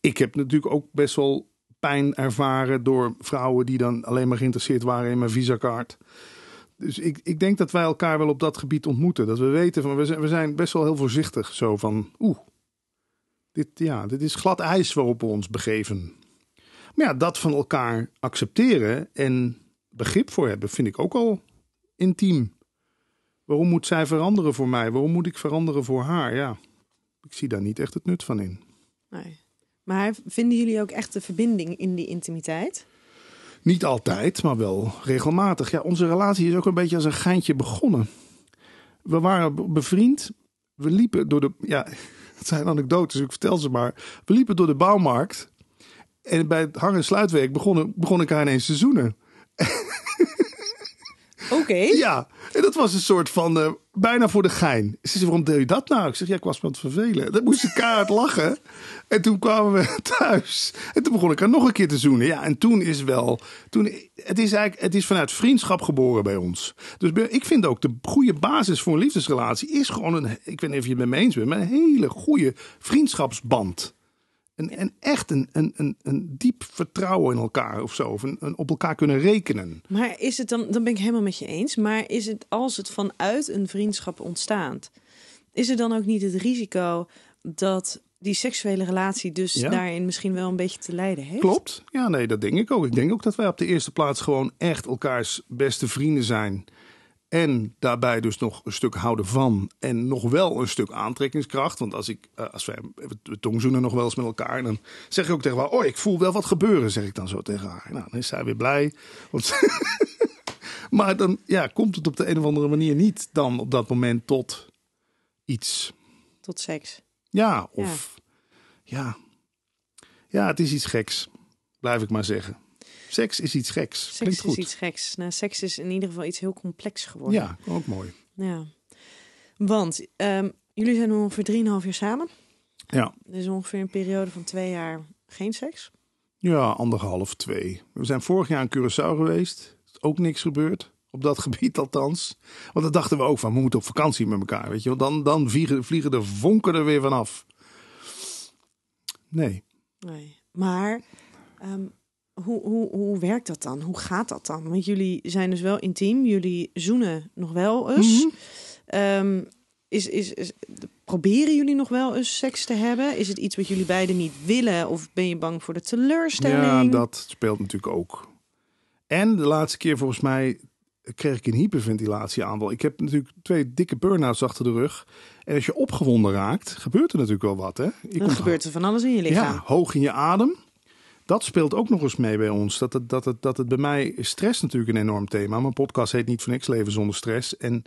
Ik heb natuurlijk ook best wel pijn ervaren door vrouwen die dan alleen maar geïnteresseerd waren in mijn visakaart. Dus ik, ik denk dat wij elkaar wel op dat gebied ontmoeten. Dat we weten van we zijn, we zijn best wel heel voorzichtig. Zo van oeh, dit, ja, dit is glad ijs waarop we ons begeven. Maar ja, dat van elkaar accepteren en begrip voor hebben, vind ik ook al intiem. Waarom moet zij veranderen voor mij? Waarom moet ik veranderen voor haar? Ja, ik zie daar niet echt het nut van in. Nee. Maar vinden jullie ook echt de verbinding in die intimiteit? Niet altijd, maar wel regelmatig. Ja, onze relatie is ook een beetje als een geintje begonnen. We waren bevriend. We liepen door de. Ja, <laughs> het zijn anekdotes, ik vertel ze maar. We liepen door de bouwmarkt. En bij het hang- en sluitwerk begon, begon ik haar ineens te zoenen. <laughs> Oké. Ja, en dat was een soort van eh, bijna voor de gein. Ze zei, waarom deel je dat nou? Ik zeg, ja, ik was me aan het vervelen. Dat moest ik kaart lachen. En toen kwamen we <laughs> thuis. En toen begon ik haar nog een keer te zoenen. Ja, en toen is wel... Toen, het, is eigenlijk, het is vanuit vriendschap geboren bij ons. Dus ik vind ook de goede basis voor een liefdesrelatie... is gewoon een... Ik weet niet of je het met me eens bent... maar een hele goede vriendschapsband. Een, een, echt een, een, een, diep vertrouwen in elkaar of zo. Of een, op elkaar kunnen rekenen. Maar is het dan, dan ben ik helemaal met je eens. Maar is het als het vanuit een vriendschap ontstaat, is er dan ook niet het risico dat die seksuele relatie dus daarin misschien wel een beetje te lijden heeft. Klopt. Ja, nee, dat denk ik ook. Ik denk ook dat wij op de eerste plaats gewoon echt elkaars beste vrienden zijn en daarbij dus nog een stuk houden van en nog wel een stuk aantrekkingskracht. Want als ik, eh, als we tongzoenen nog wel eens met elkaar, dan zeg ik ook tegen haar, oh ik voel wel wat gebeuren, zeg ik dan zo tegen haar. Nou, dan is zij weer blij. Want <laughs> maar dan ja, komt het op de een of andere manier niet dan op dat moment tot iets. Tot seks. Ja, of ja, ja het is iets geks, blijf ik maar zeggen. Seks is iets geks. Seks is iets geks. Nou, seks is in ieder geval iets heel complex geworden. Ja, ook mooi. Ja. Want ehm, jullie zijn ongeveer 3,5 jaar samen. Ja. Dus ongeveer een periode van twee jaar geen seks. Ja, anderhalf, twee. We zijn vorig jaar in Curaçao geweest. Is ook niks gebeurd. Op dat <laughs> gebied althans. Want dan dachten we ook van, we moeten op vakantie met elkaar. Weet je? Want dan, dan vliegen, de vonken er weer vanaf. Nee. Nee. Maar ehm, hoe, hoe, hoe werkt dat dan? Hoe gaat dat dan? Want jullie zijn dus wel intiem, jullie zoenen nog wel eens. Mhm. Ehm, is, is, proberen jullie nog wel eens seks te hebben? Is het iets wat jullie beiden niet willen? Of ben je bang voor de teleurstelling? Ja, dat speelt natuurlijk ook. En de laatste keer volgens mij kreeg ik een hyperventilatie aanval. Ik heb natuurlijk twee dikke burn-outs achter de rug. En als je opgewonden raakt, gebeurt er natuurlijk wel wat. Hè? dan gebeurt er van alles in je lichaam. Ja, hoog in je adem dat speelt ook nog eens mee bij ons. Dat het, dat, het, dat het bij mij stress natuurlijk een enorm thema. Mijn podcast heet niet voor niks Leven zonder stress. En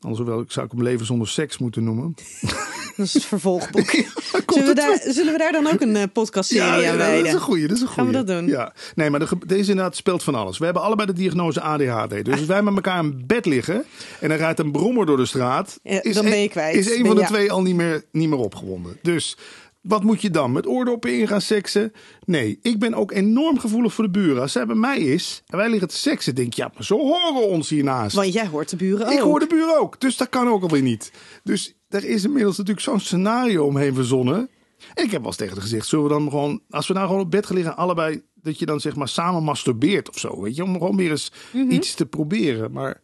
anders zou ik hem Leven zonder seks moeten noemen. <laughs> Dat is het vervolgboek. <laughs> zullen, we daar, zullen we daar dan ook een eh, podcastserie ja, ja, aan wijden? dat is een goeie. Dat is een goede. Gaan we dat doen? Ja. Nee, maar de, deze inderdaad speelt van alles. We hebben allebei de diagnose ADHD. Dus als wij met elkaar in bed liggen en er rijdt een brommer door de straat... is dan e- ben kwijt. Is een van de twee al niet meer, niet meer opgewonden. Dus wat moet je dan? Met oordoppen in gaan seksen? Nee, ik ben ook enorm gevoelig voor de buren. Als zij bij mij is en wij liggen te seksen, denk je, ja, maar zo horen ons hiernaast. Want jij hoort de buren ook. Ik hoor de buren ook, dus dat kan ook alweer niet. Dus er is inmiddels natuurlijk zo'n scenario omheen verzonnen. En ik heb wel eens tegen haar gezegd, zullen we dan gewoon, als we nou gewoon op bed gaan liggen, allebei, dat je dan zeg maar samen masturbeert of zo, weet je? Om gewoon weer eens mhm. iets te proberen, maar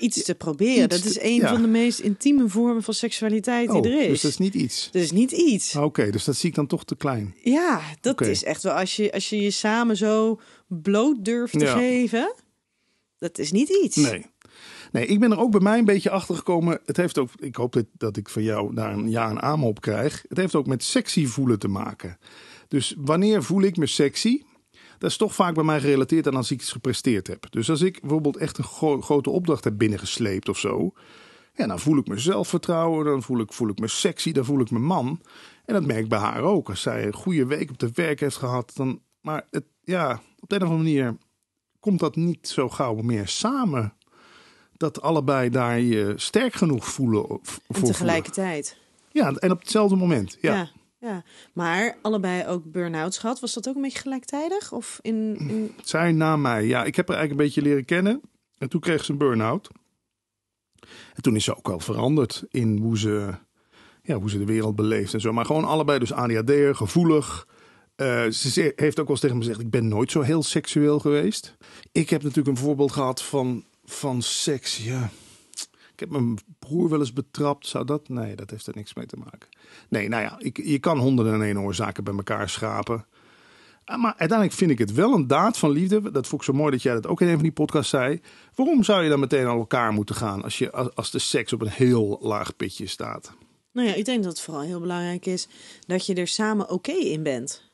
iets te proberen. dat is een van de meest intieme vormen van seksualiteit die oh, er dus is. Dus dat is niet iets. Dat is niet iets. Ah, oké, dus dat zie ik dan toch te klein. Ja, dat is echt wel als je, als je je samen zo bloot durft te geven. Dat is niet iets. Nee. Nee, ik ben er ook bij mij een beetje achter gekomen. Het heeft ook, ik hoop dat ik van jou daar een ja en aam op krijg. Het heeft ook met sexy voelen te maken. Dus wanneer voel ik me sexy? dat is toch vaak bij mij gerelateerd aan als ik iets gepresteerd heb. Dus als ik bijvoorbeeld echt een grote opdracht heb binnengesleept of zo, ja, dan voel ik me zelfvertrouwen, dan voel ik, voel ik me sexy, dan voel ik me man. En dat merk ik bij haar ook. Als zij een goede week op de werk heeft gehad, dan. Maar het, ja, op de een of andere manier komt dat niet zo gauw meer samen. Dat allebei daar je sterk genoeg voelen. Eh, voor en tegelijkertijd. Ja, en op hetzelfde moment. ja. ja. Ja, maar allebei ook burn-outs gehad. Was dat ook een beetje gelijktijdig? Of in, in... Zij na mij. Ja, ik heb haar eigenlijk een beetje leren kennen. En toen kreeg ze een burn-out. En toen is ze ook wel veranderd in hoe ze, ja, hoe ze de wereld beleeft en zo. Maar gewoon allebei dus ADHD'er, gevoelig. Eh, ze heeft ook wel eens tegen me gezegd, ik ben nooit zo heel seksueel geweest. Ik heb natuurlijk een voorbeeld gehad van, van seks, ja... Ik heb mijn broer wel eens betrapt. Zou dat? Nee, dat heeft er niks mee te maken. Nee, nou ja, ik, je kan honderden en één oorzaken bij elkaar schrapen. Ah, maar uiteindelijk vind ik het wel een daad van liefde. Dat vond ik zo mooi dat jij dat ook in een van die podcasts zei. Waarom zou je dan meteen aan elkaar moeten gaan als, je, als de seks op een heel laag pitje staat? Nou ja, ik denk dat het vooral heel belangrijk is dat je er samen oké in bent.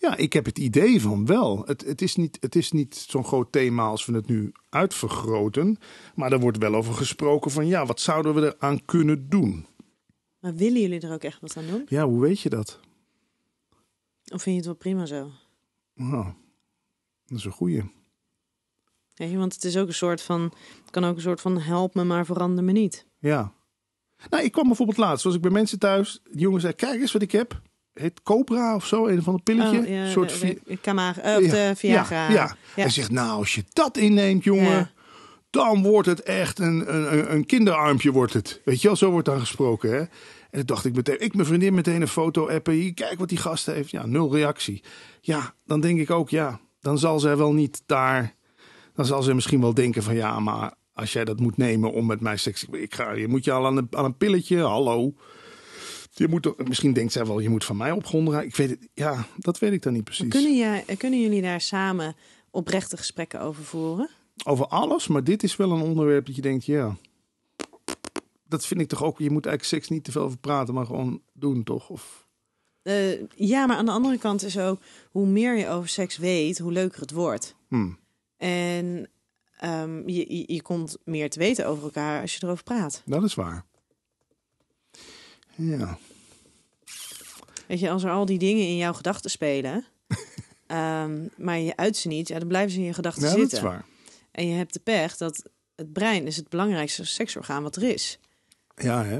Ja, ik heb het idee van wel. Het, het is niet, het is niet zo'n groot thema als we het nu uitvergroten. Maar er wordt wel over gesproken van ja, wat zouden we eraan kunnen doen? Maar willen jullie er ook echt wat aan doen? Ja, hoe weet je dat? Of vind je het wel prima zo? Nou, dat is een goeie. want het is ook een soort van, het kan ook een soort van help me maar verander me niet. Ja. Nou, ik kwam bijvoorbeeld laatst, zoals ik bij mensen thuis, De jongen zei, kijk eens wat ik heb heet Cobra of zo, een van de pilletje. Oh, soort de, VIA. Kamara, Viagra. Ja, ja. Hij zegt, nou, als je dat inneemt, jongen, dan wordt het echt een, een, een kinderarmpje. Wordt het. Weet je wel, zo wordt dan gesproken. Hè? En dat dacht ik meteen, ik mijn vriendin meteen een foto appen. Kijk wat die gast heeft. Ja, nul reactie. Ja, dan denk ik ook, ja, dan zal zij wel niet daar. Dan zal ze misschien wel denken van ja, maar als jij dat moet nemen om met mij seks. Ik ga, je moet je al aan een, aan een pilletje, hallo. Je moet, misschien denkt zij wel, je moet van mij op grond raken. Ik weet het, ja, dat weet ik dan niet precies. Kunnen, je, kunnen jullie daar samen oprechte gesprekken over voeren? Over alles, maar dit is wel een onderwerp dat je denkt, ja. Dat vind ik toch ook, je moet eigenlijk seks niet te veel over praten, maar gewoon doen toch? Of... Eh, ja, maar aan de andere kant is ook, hoe meer je over seks weet, hoe leuker het wordt. Hmm. En ehm, je, je, je komt meer te weten over elkaar als je erover praat. Dat is waar. Ja. Weet je, als er al die dingen in jouw gedachten spelen, <laughs> ehm, maar je uit ze niet, ja, dan blijven ze in je gedachten ja, zitten. Dat is waar. En je hebt de pech dat het brein is het belangrijkste seksorgaan wat er is. Ja, hè?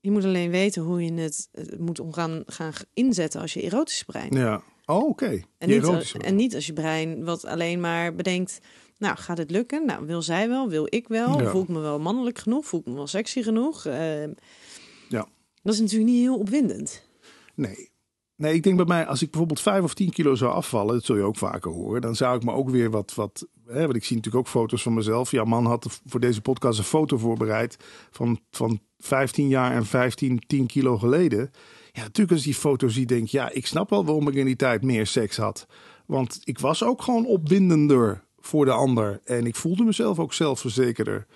Je moet alleen weten hoe je het, moet omgaan gaan inzetten als je erotisch brein. Ja. Oh, oké. Okay. En, niet als, en niet als je brein wat alleen maar bedenkt. Nou, gaat het lukken? Nou, wil zij wel? Wil ik wel? Voel ik me wel mannelijk genoeg? Voel ik me wel sexy genoeg? Ehm, ja. Dat is natuurlijk niet heel opwindend. Nee. Nee, ik denk bij mij, als ik bijvoorbeeld 5 of 10 kilo zou afvallen, dat zul je ook vaker horen, dan zou ik me ook weer wat, wat hè, want ik zie natuurlijk ook foto's van mezelf. Ja, man had voor deze podcast een foto voorbereid van, van 15 jaar en 15, 10 kilo geleden. Ja, natuurlijk als die foto ziet, denk ja, ik snap wel waarom ik in die tijd meer seks had. Want ik was ook gewoon opwindender voor de ander en ik voelde mezelf ook zelfverzekerder.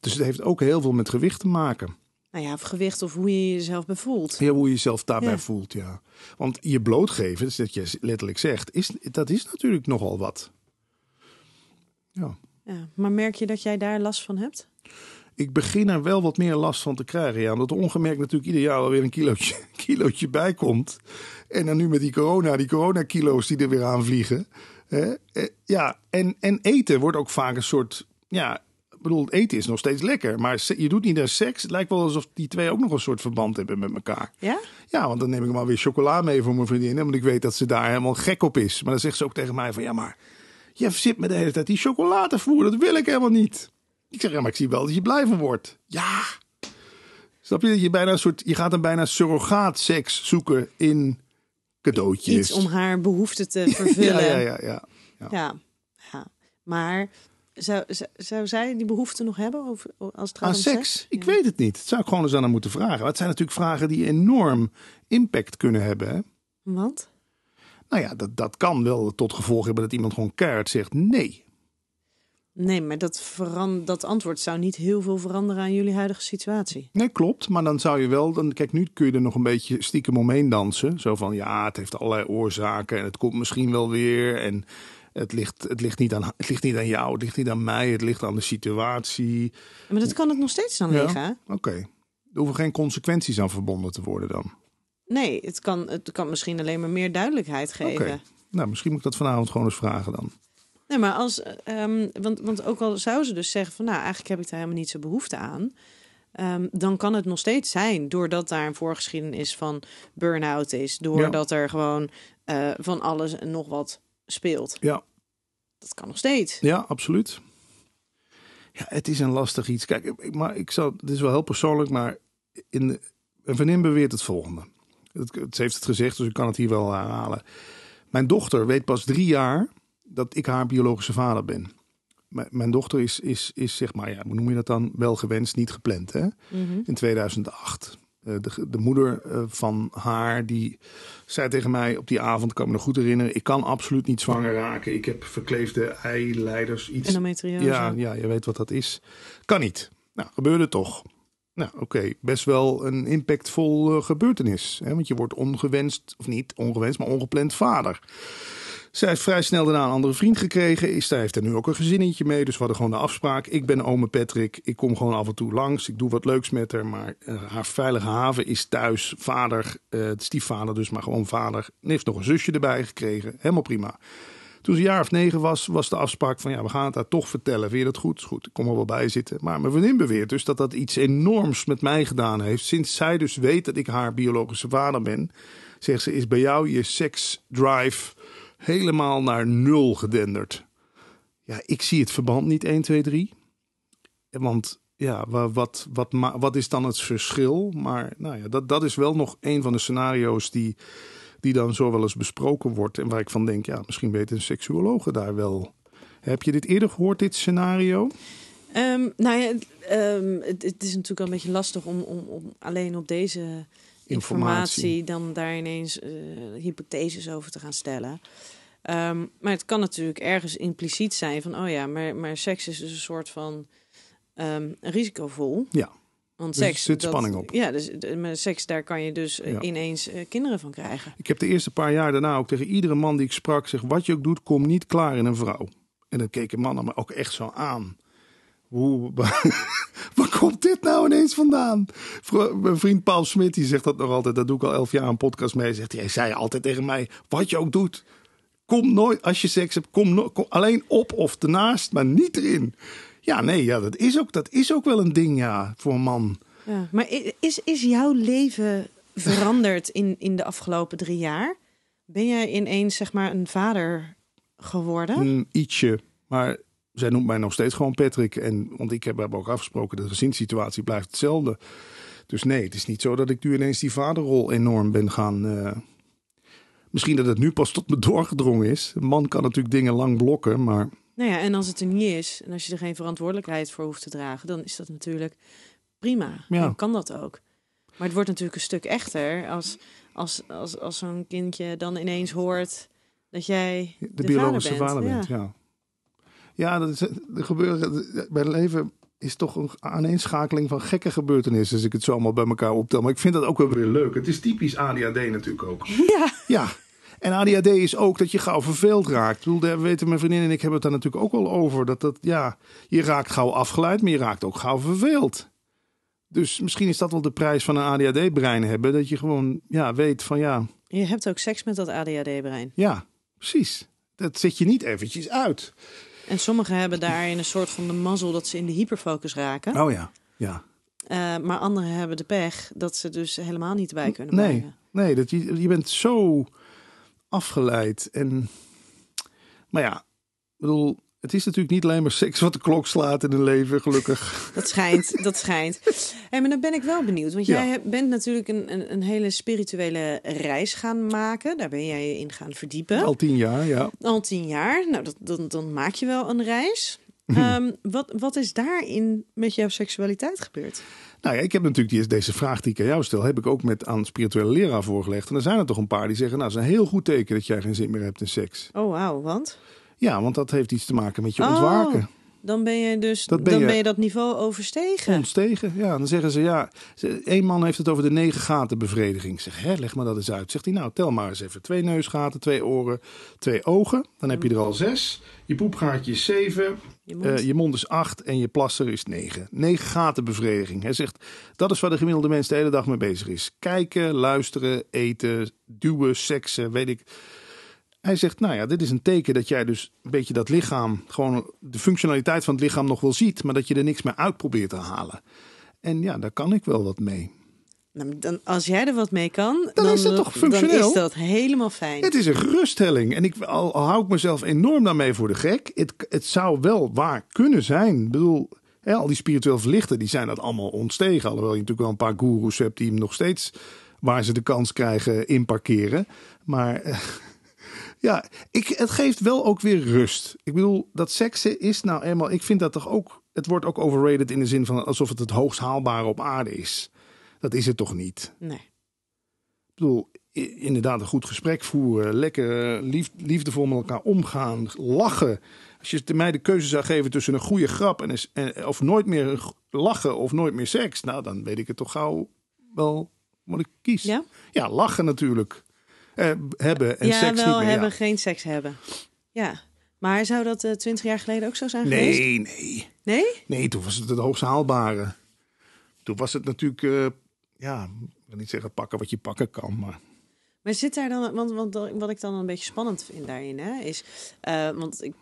Dus het heeft ook heel veel met gewicht te maken nou ja, of gewicht of hoe je jezelf bevoelt. Ja, hoe je jezelf daarbij voelt, ja. Want je blootgeven, dus dat je letterlijk zegt, is, dat is natuurlijk nogal wat. Ja. ja. Maar merk je dat jij daar last van hebt? Ik begin er wel wat meer last van te krijgen, ja. Omdat ongemerkt natuurlijk ieder jaar alweer een kilootje, <laughs> kilootje bij komt. En dan nu met die corona, die corona kilo's die er weer aanvliegen eh, Ja, en, en eten wordt ook vaak een soort ja, bedoel, eten is nog steeds lekker. Maar je doet niet naar seks. Het lijkt wel alsof die twee ook nog een soort verband hebben met elkaar. Ja? Ja, want dan neem ik maar weer chocola mee voor mijn vriendin. Want ik weet dat ze daar helemaal gek op is. Maar dan zegt ze ook tegen mij van... Ja, maar je zit me de hele tijd die chocola voeren. Dat wil ik helemaal niet. Ik zeg, ja, maar ik zie wel dat je blij van wordt. Ja. Snap je? Je, bijna een soort, je gaat een bijna surrogaat seks zoeken in cadeautjes. Iets om haar behoeften te <laughs> vervullen. ja, ja, ja. ja. ja. ja. Maar zou, zou, zij die behoefte nog hebben over, als het gaat ah, om seks? Ik weet het niet. Dat zou ik gewoon eens aan haar moeten vragen. Maar het zijn natuurlijk vragen die enorm impact kunnen hebben. Wat? Want? Nou ja, dat, dat kan wel tot gevolg hebben dat iemand gewoon keihard zegt nee. Nee, maar dat, verand, dat antwoord zou niet heel veel veranderen aan jullie huidige situatie. Nee, klopt. Maar dan zou je wel. Dan, kijk, nu kun je er nog een beetje stiekem omheen dansen. Zo van ja, het heeft allerlei oorzaken en het komt misschien wel weer. En het ligt, het, ligt niet aan, het ligt niet aan jou, het ligt niet aan mij, het ligt aan de situatie. Maar dat kan het nog steeds dan ja? liggen. Oké. Er hoeven geen consequenties aan verbonden te worden dan. Nee, het kan, het kan misschien alleen maar meer duidelijkheid geven. Okay. Nou, misschien moet ik dat vanavond gewoon eens vragen dan. Nee, maar als, ehm, want, want ook al zou ze dus zeggen van nou, eigenlijk heb ik daar helemaal niet zo behoefte aan. Ehm, dan kan het nog steeds zijn, doordat daar een voorgeschiedenis van burn-out is, doordat er gewoon eh, van alles en nog wat speelt. Ja, dat kan nog steeds. Ja, absoluut. Ja, het is een lastig iets. Kijk, ik, maar ik zal, dit is wel heel persoonlijk, maar in de, een vriendin beweert het volgende. Het, het, heeft het gezegd, dus ik kan het hier wel herhalen. Mijn dochter weet pas drie jaar dat ik haar biologische vader ben. M mijn dochter is, is, is, zeg maar, ja, hoe noem je dat dan? Wel gewenst, niet gepland, hè? Mhm. In 2008. Eh, de, de, moeder eh, van haar, die zei tegen mij op die avond, kan me nog goed herinneren, ik kan absoluut niet zwanger raken. Ik heb verkleefde eileiders, iets. Endometriose. Ja, ja, je weet wat dat is. Kan niet. Nou, gebeurde toch. Nou, oké, best wel een impactvol eh, gebeurtenis. Hè? Want je wordt ongewenst, of niet ongewenst, maar ongepland vader. Zij heeft vrij snel daarna een andere vriend gekregen. Is, daar heeft er nu ook een gezinnetje mee. Dus we hadden gewoon de afspraak. Ik ben ome Patrick. Ik kom gewoon af en toe langs. Ik doe wat leuks met haar. Maar eh, haar veilige haven is thuis. Vader, uh, eh, stiefvader dus, maar gewoon vader. En heeft nog een zusje erbij gekregen. Helemaal prima. Toen ze een jaar of negen was, was de afspraak van ja, we gaan het haar toch vertellen. Vind je dat goed? Is goed, ik kom er wel bij zitten. Maar mijn vriendin beweert dus dat dat iets enorms met mij gedaan heeft. Sinds zij dus weet dat ik haar biologische vader ben, zegt ze, is bij jou je seksdrive helemaal naar nul gedenderd. Ja, ik zie het verband niet 1, 2, 3. Want ja, wat, wat, wat is dan het verschil? Maar nou ja, dat, dat is wel nog een van de scenario's die, die dan zo wel eens besproken wordt. En waar ik van denk, ja, misschien weten seksuologen daar wel. Heb je dit eerder gehoord, dit scenario? Ehm, nou ja, het, ehm, is natuurlijk al een beetje lastig om, om, om alleen op deze informatie dan daar ineens eh, hypotheses over te gaan stellen. Ehm, maar het kan natuurlijk ergens impliciet zijn van, oh ja, maar, maar seks is dus een soort van um, risicovol. Ja. Want dus seks. zit spanning op. Ja, dus met seks, daar kan je dus eh, ineens eh, kinderen van krijgen. Ik heb de eerste paar jaar daarna ook tegen iedere man die ik sprak, zeg: wat je ook doet, kom niet klaar in een vrouw. En dan keken mannen me ook echt zo aan. Hoe, <laughs> waar komt dit nou ineens vandaan? Mijn vriend Paul Smit die zegt dat nog altijd. Dat doe ik al elf jaar een podcast mee. Zegt hij, zei altijd tegen mij: wat je ook doet, kom nooit als je seks hebt, kom, alleen op of ernaast, maar niet erin. Ja, nee, ja, dat, is ook, dat is ook wel een ding ja, voor een man. Ja, maar is, is jouw leven veranderd in, in de afgelopen drie jaar? Ben jij ineens zeg maar een vader geworden? Mm, ietsje, maar zij noemt mij nog steeds gewoon Patrick. En, want ik heb, we ook afgesproken, de gezinssituatie blijft hetzelfde. Dus nee, het is niet zo dat ik nu ineens die vaderrol enorm ben gaan. Eh, misschien dat het nu pas tot me doorgedrongen is. Een man kan natuurlijk dingen lang blokken, maar. Nou ja, en als het er niet is en als je er geen verantwoordelijkheid voor hoeft te dragen, dan is dat natuurlijk prima. Ja. kan dat ook. Maar het wordt natuurlijk een stuk echter als, als, als, als zo'n kindje dan ineens hoort dat jij de, biologische vader bent. ja. Ja, dat er gebeuren, bij het leven is toch een aaneenschakeling van gekke gebeurtenissen. Als ik het zo allemaal bij elkaar optel. Maar ik vind dat ook wel weer leuk. Het is typisch ADHD natuurlijk ook. <laughs> Ja. Ja. En ADHD is ook dat je gauw verveeld raakt. Ik bedoel, daar weten mijn vriendin en ik hebben het daar natuurlijk ook al over. Dat, dat, ja, je raakt gauw afgeleid, maar je raakt ook gauw verveeld. Dus misschien is dat wel de prijs van een ADHD-brein hebben. Dat je gewoon ja, weet van ja... Je hebt ook seks met dat ADHD-brein. Ja, precies. Dat zit je niet eventjes uit. En sommigen hebben daarin een soort van de mazzel dat ze in de hyperfocus raken. Oh ja, ja. Eh, maar anderen hebben de pech dat ze dus helemaal niet bij kunnen nee, Nee, dat je, je bent zo afgeleid. En, maar ja, ik bedoel, het is natuurlijk niet alleen maar seks wat de klok slaat in een leven, gelukkig. Dat schijnt, dat schijnt. Hey, maar dan ben ik wel benieuwd, want jij bent natuurlijk een, een, een, hele spirituele reis gaan maken. Daar ben jij je in gaan verdiepen. Al tien jaar, ja. Al tien jaar. Nou, dat, dan, dan maak je wel een reis. Mhm. Ehm, wat, wat is daarin met jouw seksualiteit gebeurd? Nou ja, ik heb natuurlijk die, deze vraag die ik aan jou stel, heb ik ook met aan spirituele leraar voorgelegd. En er zijn er toch een paar die zeggen, nou, dat is een heel goed teken dat jij geen zin meer hebt in seks. Oh, wauw, want? Ja, want dat heeft iets te maken met je oh, ontwaken. Dan ben je dus dat dan ben je dat niveau overstegen. Ontstegen, ja. Dan zeggen ze ja. één man heeft het over de negen gaten bevrediging. Zeg, hè, leg maar dat eens uit. Zegt hij, nou, tel maar eens even. Twee neusgaten, twee oren, twee ogen. Dan heb je er al zes. Je poepgaatje is zeven. Je mond, eh, je mond is acht en je plasser is negen. Negen gaten bevrediging. Hij zegt, dat is waar de gemiddelde mens de hele dag mee bezig is. Kijken, luisteren, eten, duwen, seksen, weet ik hij zegt, nou ja, dit is een teken dat jij dus een beetje dat lichaam, gewoon de functionaliteit van het lichaam nog wel ziet, maar dat je er niks meer uit probeert te halen. En ja, daar kan ik wel wat mee. Nou, dan, als jij er wat mee kan, dan, dan is het toch functioneel. Dan is dat helemaal fijn. Het is een geruststelling. En ik al, hou ik mezelf enorm daarmee voor de gek. Het, het zou wel waar kunnen zijn. Ik bedoel, hè, al die spiritueel verlichten, die zijn dat allemaal ontstegen. Alhoewel je natuurlijk wel een paar goeroes hebt die hem nog steeds, waar ze de kans krijgen, inparkeren. Maar... Eh, ja, ik, het geeft wel ook weer rust. Ik bedoel, dat seksen is nou eenmaal. Ik vind dat toch ook. Het wordt ook overrated in de zin van alsof het het hoogst haalbare op aarde is. Dat is het toch niet? Nee. Ik bedoel, inderdaad een goed gesprek voeren, lekker eh, lief, liefdevol met elkaar omgaan, lachen. Als je mij de keuze zou geven tussen een goede grap en, of nooit meer lachen of nooit meer seks, nou dan weet ik het toch gauw wel wat ik kies. Ja, ja lachen natuurlijk. Eh, hebben en ja, seks wel hebben, geen seks hebben. Ja, maar zou dat eh, twintig jaar geleden ook zo zijn geweest? Nee, nee. Nee? Nee, toen was het het hoogst haalbare. Toen was het natuurlijk, eh, ja, ik wil niet zeggen pakken wat je pakken kan, maar... Maar zit daar dan, want, want wat ik dan een beetje spannend vind daarin, hè, is, want ik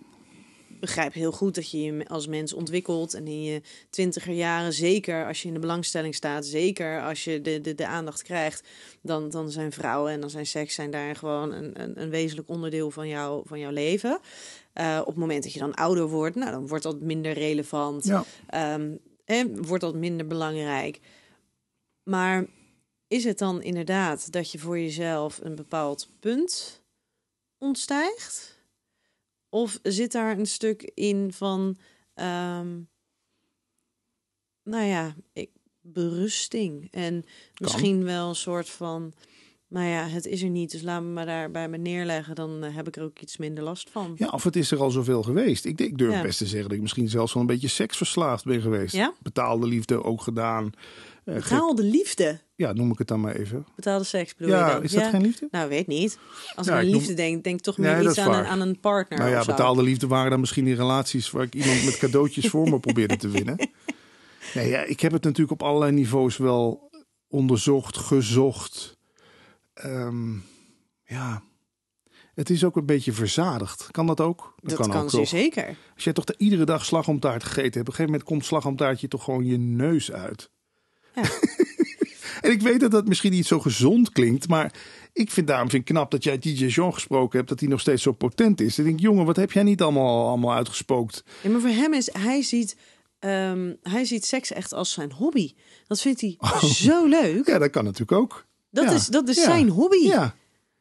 begrijp heel goed dat je je als mens ontwikkelt. En in je twintiger jaren, zeker als je in de belangstelling staat, zeker als je de, de, de aandacht krijgt, dan, dan zijn vrouwen en dan zijn seks zijn daar gewoon een, een, een wezenlijk onderdeel van, jou, van jouw leven. Eh, op het moment dat je dan ouder wordt, nou, dan wordt dat minder relevant. Ja. en ehm, wordt dat minder belangrijk. Maar is het dan inderdaad dat je voor jezelf een bepaald punt ontstijgt? Of zit daar een stuk in van, ehm, nou ja, ik, berusting en misschien wel een soort van, nou ja, het is er niet, dus laat me maar daar bij me neerleggen, dan eh, heb ik er ook iets minder last van. Ja, of het is er al zoveel geweest. Ik, ik durf best te zeggen dat ik misschien zelfs wel een beetje seksverslaafd ben geweest. Ja? Betaalde liefde ook gedaan. Betaalde eh, liefde. Ja, noem ik het dan maar even. Betaalde seks bedoel ja, je dan? Is dat geen liefde? Nou, weet niet. Als ja, ik nou, aan liefde noem... denk, denk toch meer iets aan een, aan een, partner. Nou ja, betaalde liefde waren dan misschien die relaties waar ik iemand met cadeautjes voor me probeerde te winnen. <laughs> Nee, ja, ik heb het natuurlijk op allerlei niveaus wel onderzocht, gezocht. Ehm, ja, het is ook een beetje verzadigd. Kan dat ook? Dat, kan, kan zeker. Als jij toch de, iedere dag slagomtaart gegeten hebt, op een gegeven moment komt slagomtaartje toch gewoon je neus uit. <laughs> en ik weet dat dat misschien niet zo gezond klinkt, maar ik vind daarom vind ik knap dat jij DJ Jean gesproken hebt, dat hij nog steeds zo potent is. Ik denk, jongen, wat heb jij niet allemaal, allemaal uitgespookt? Ja, maar voor hem is, hij ziet, ehm, hij ziet seks echt als zijn hobby. Dat vindt hij oh. zo leuk. Ja, dat kan natuurlijk ook. Dat is, dat is zijn hobby. Ja.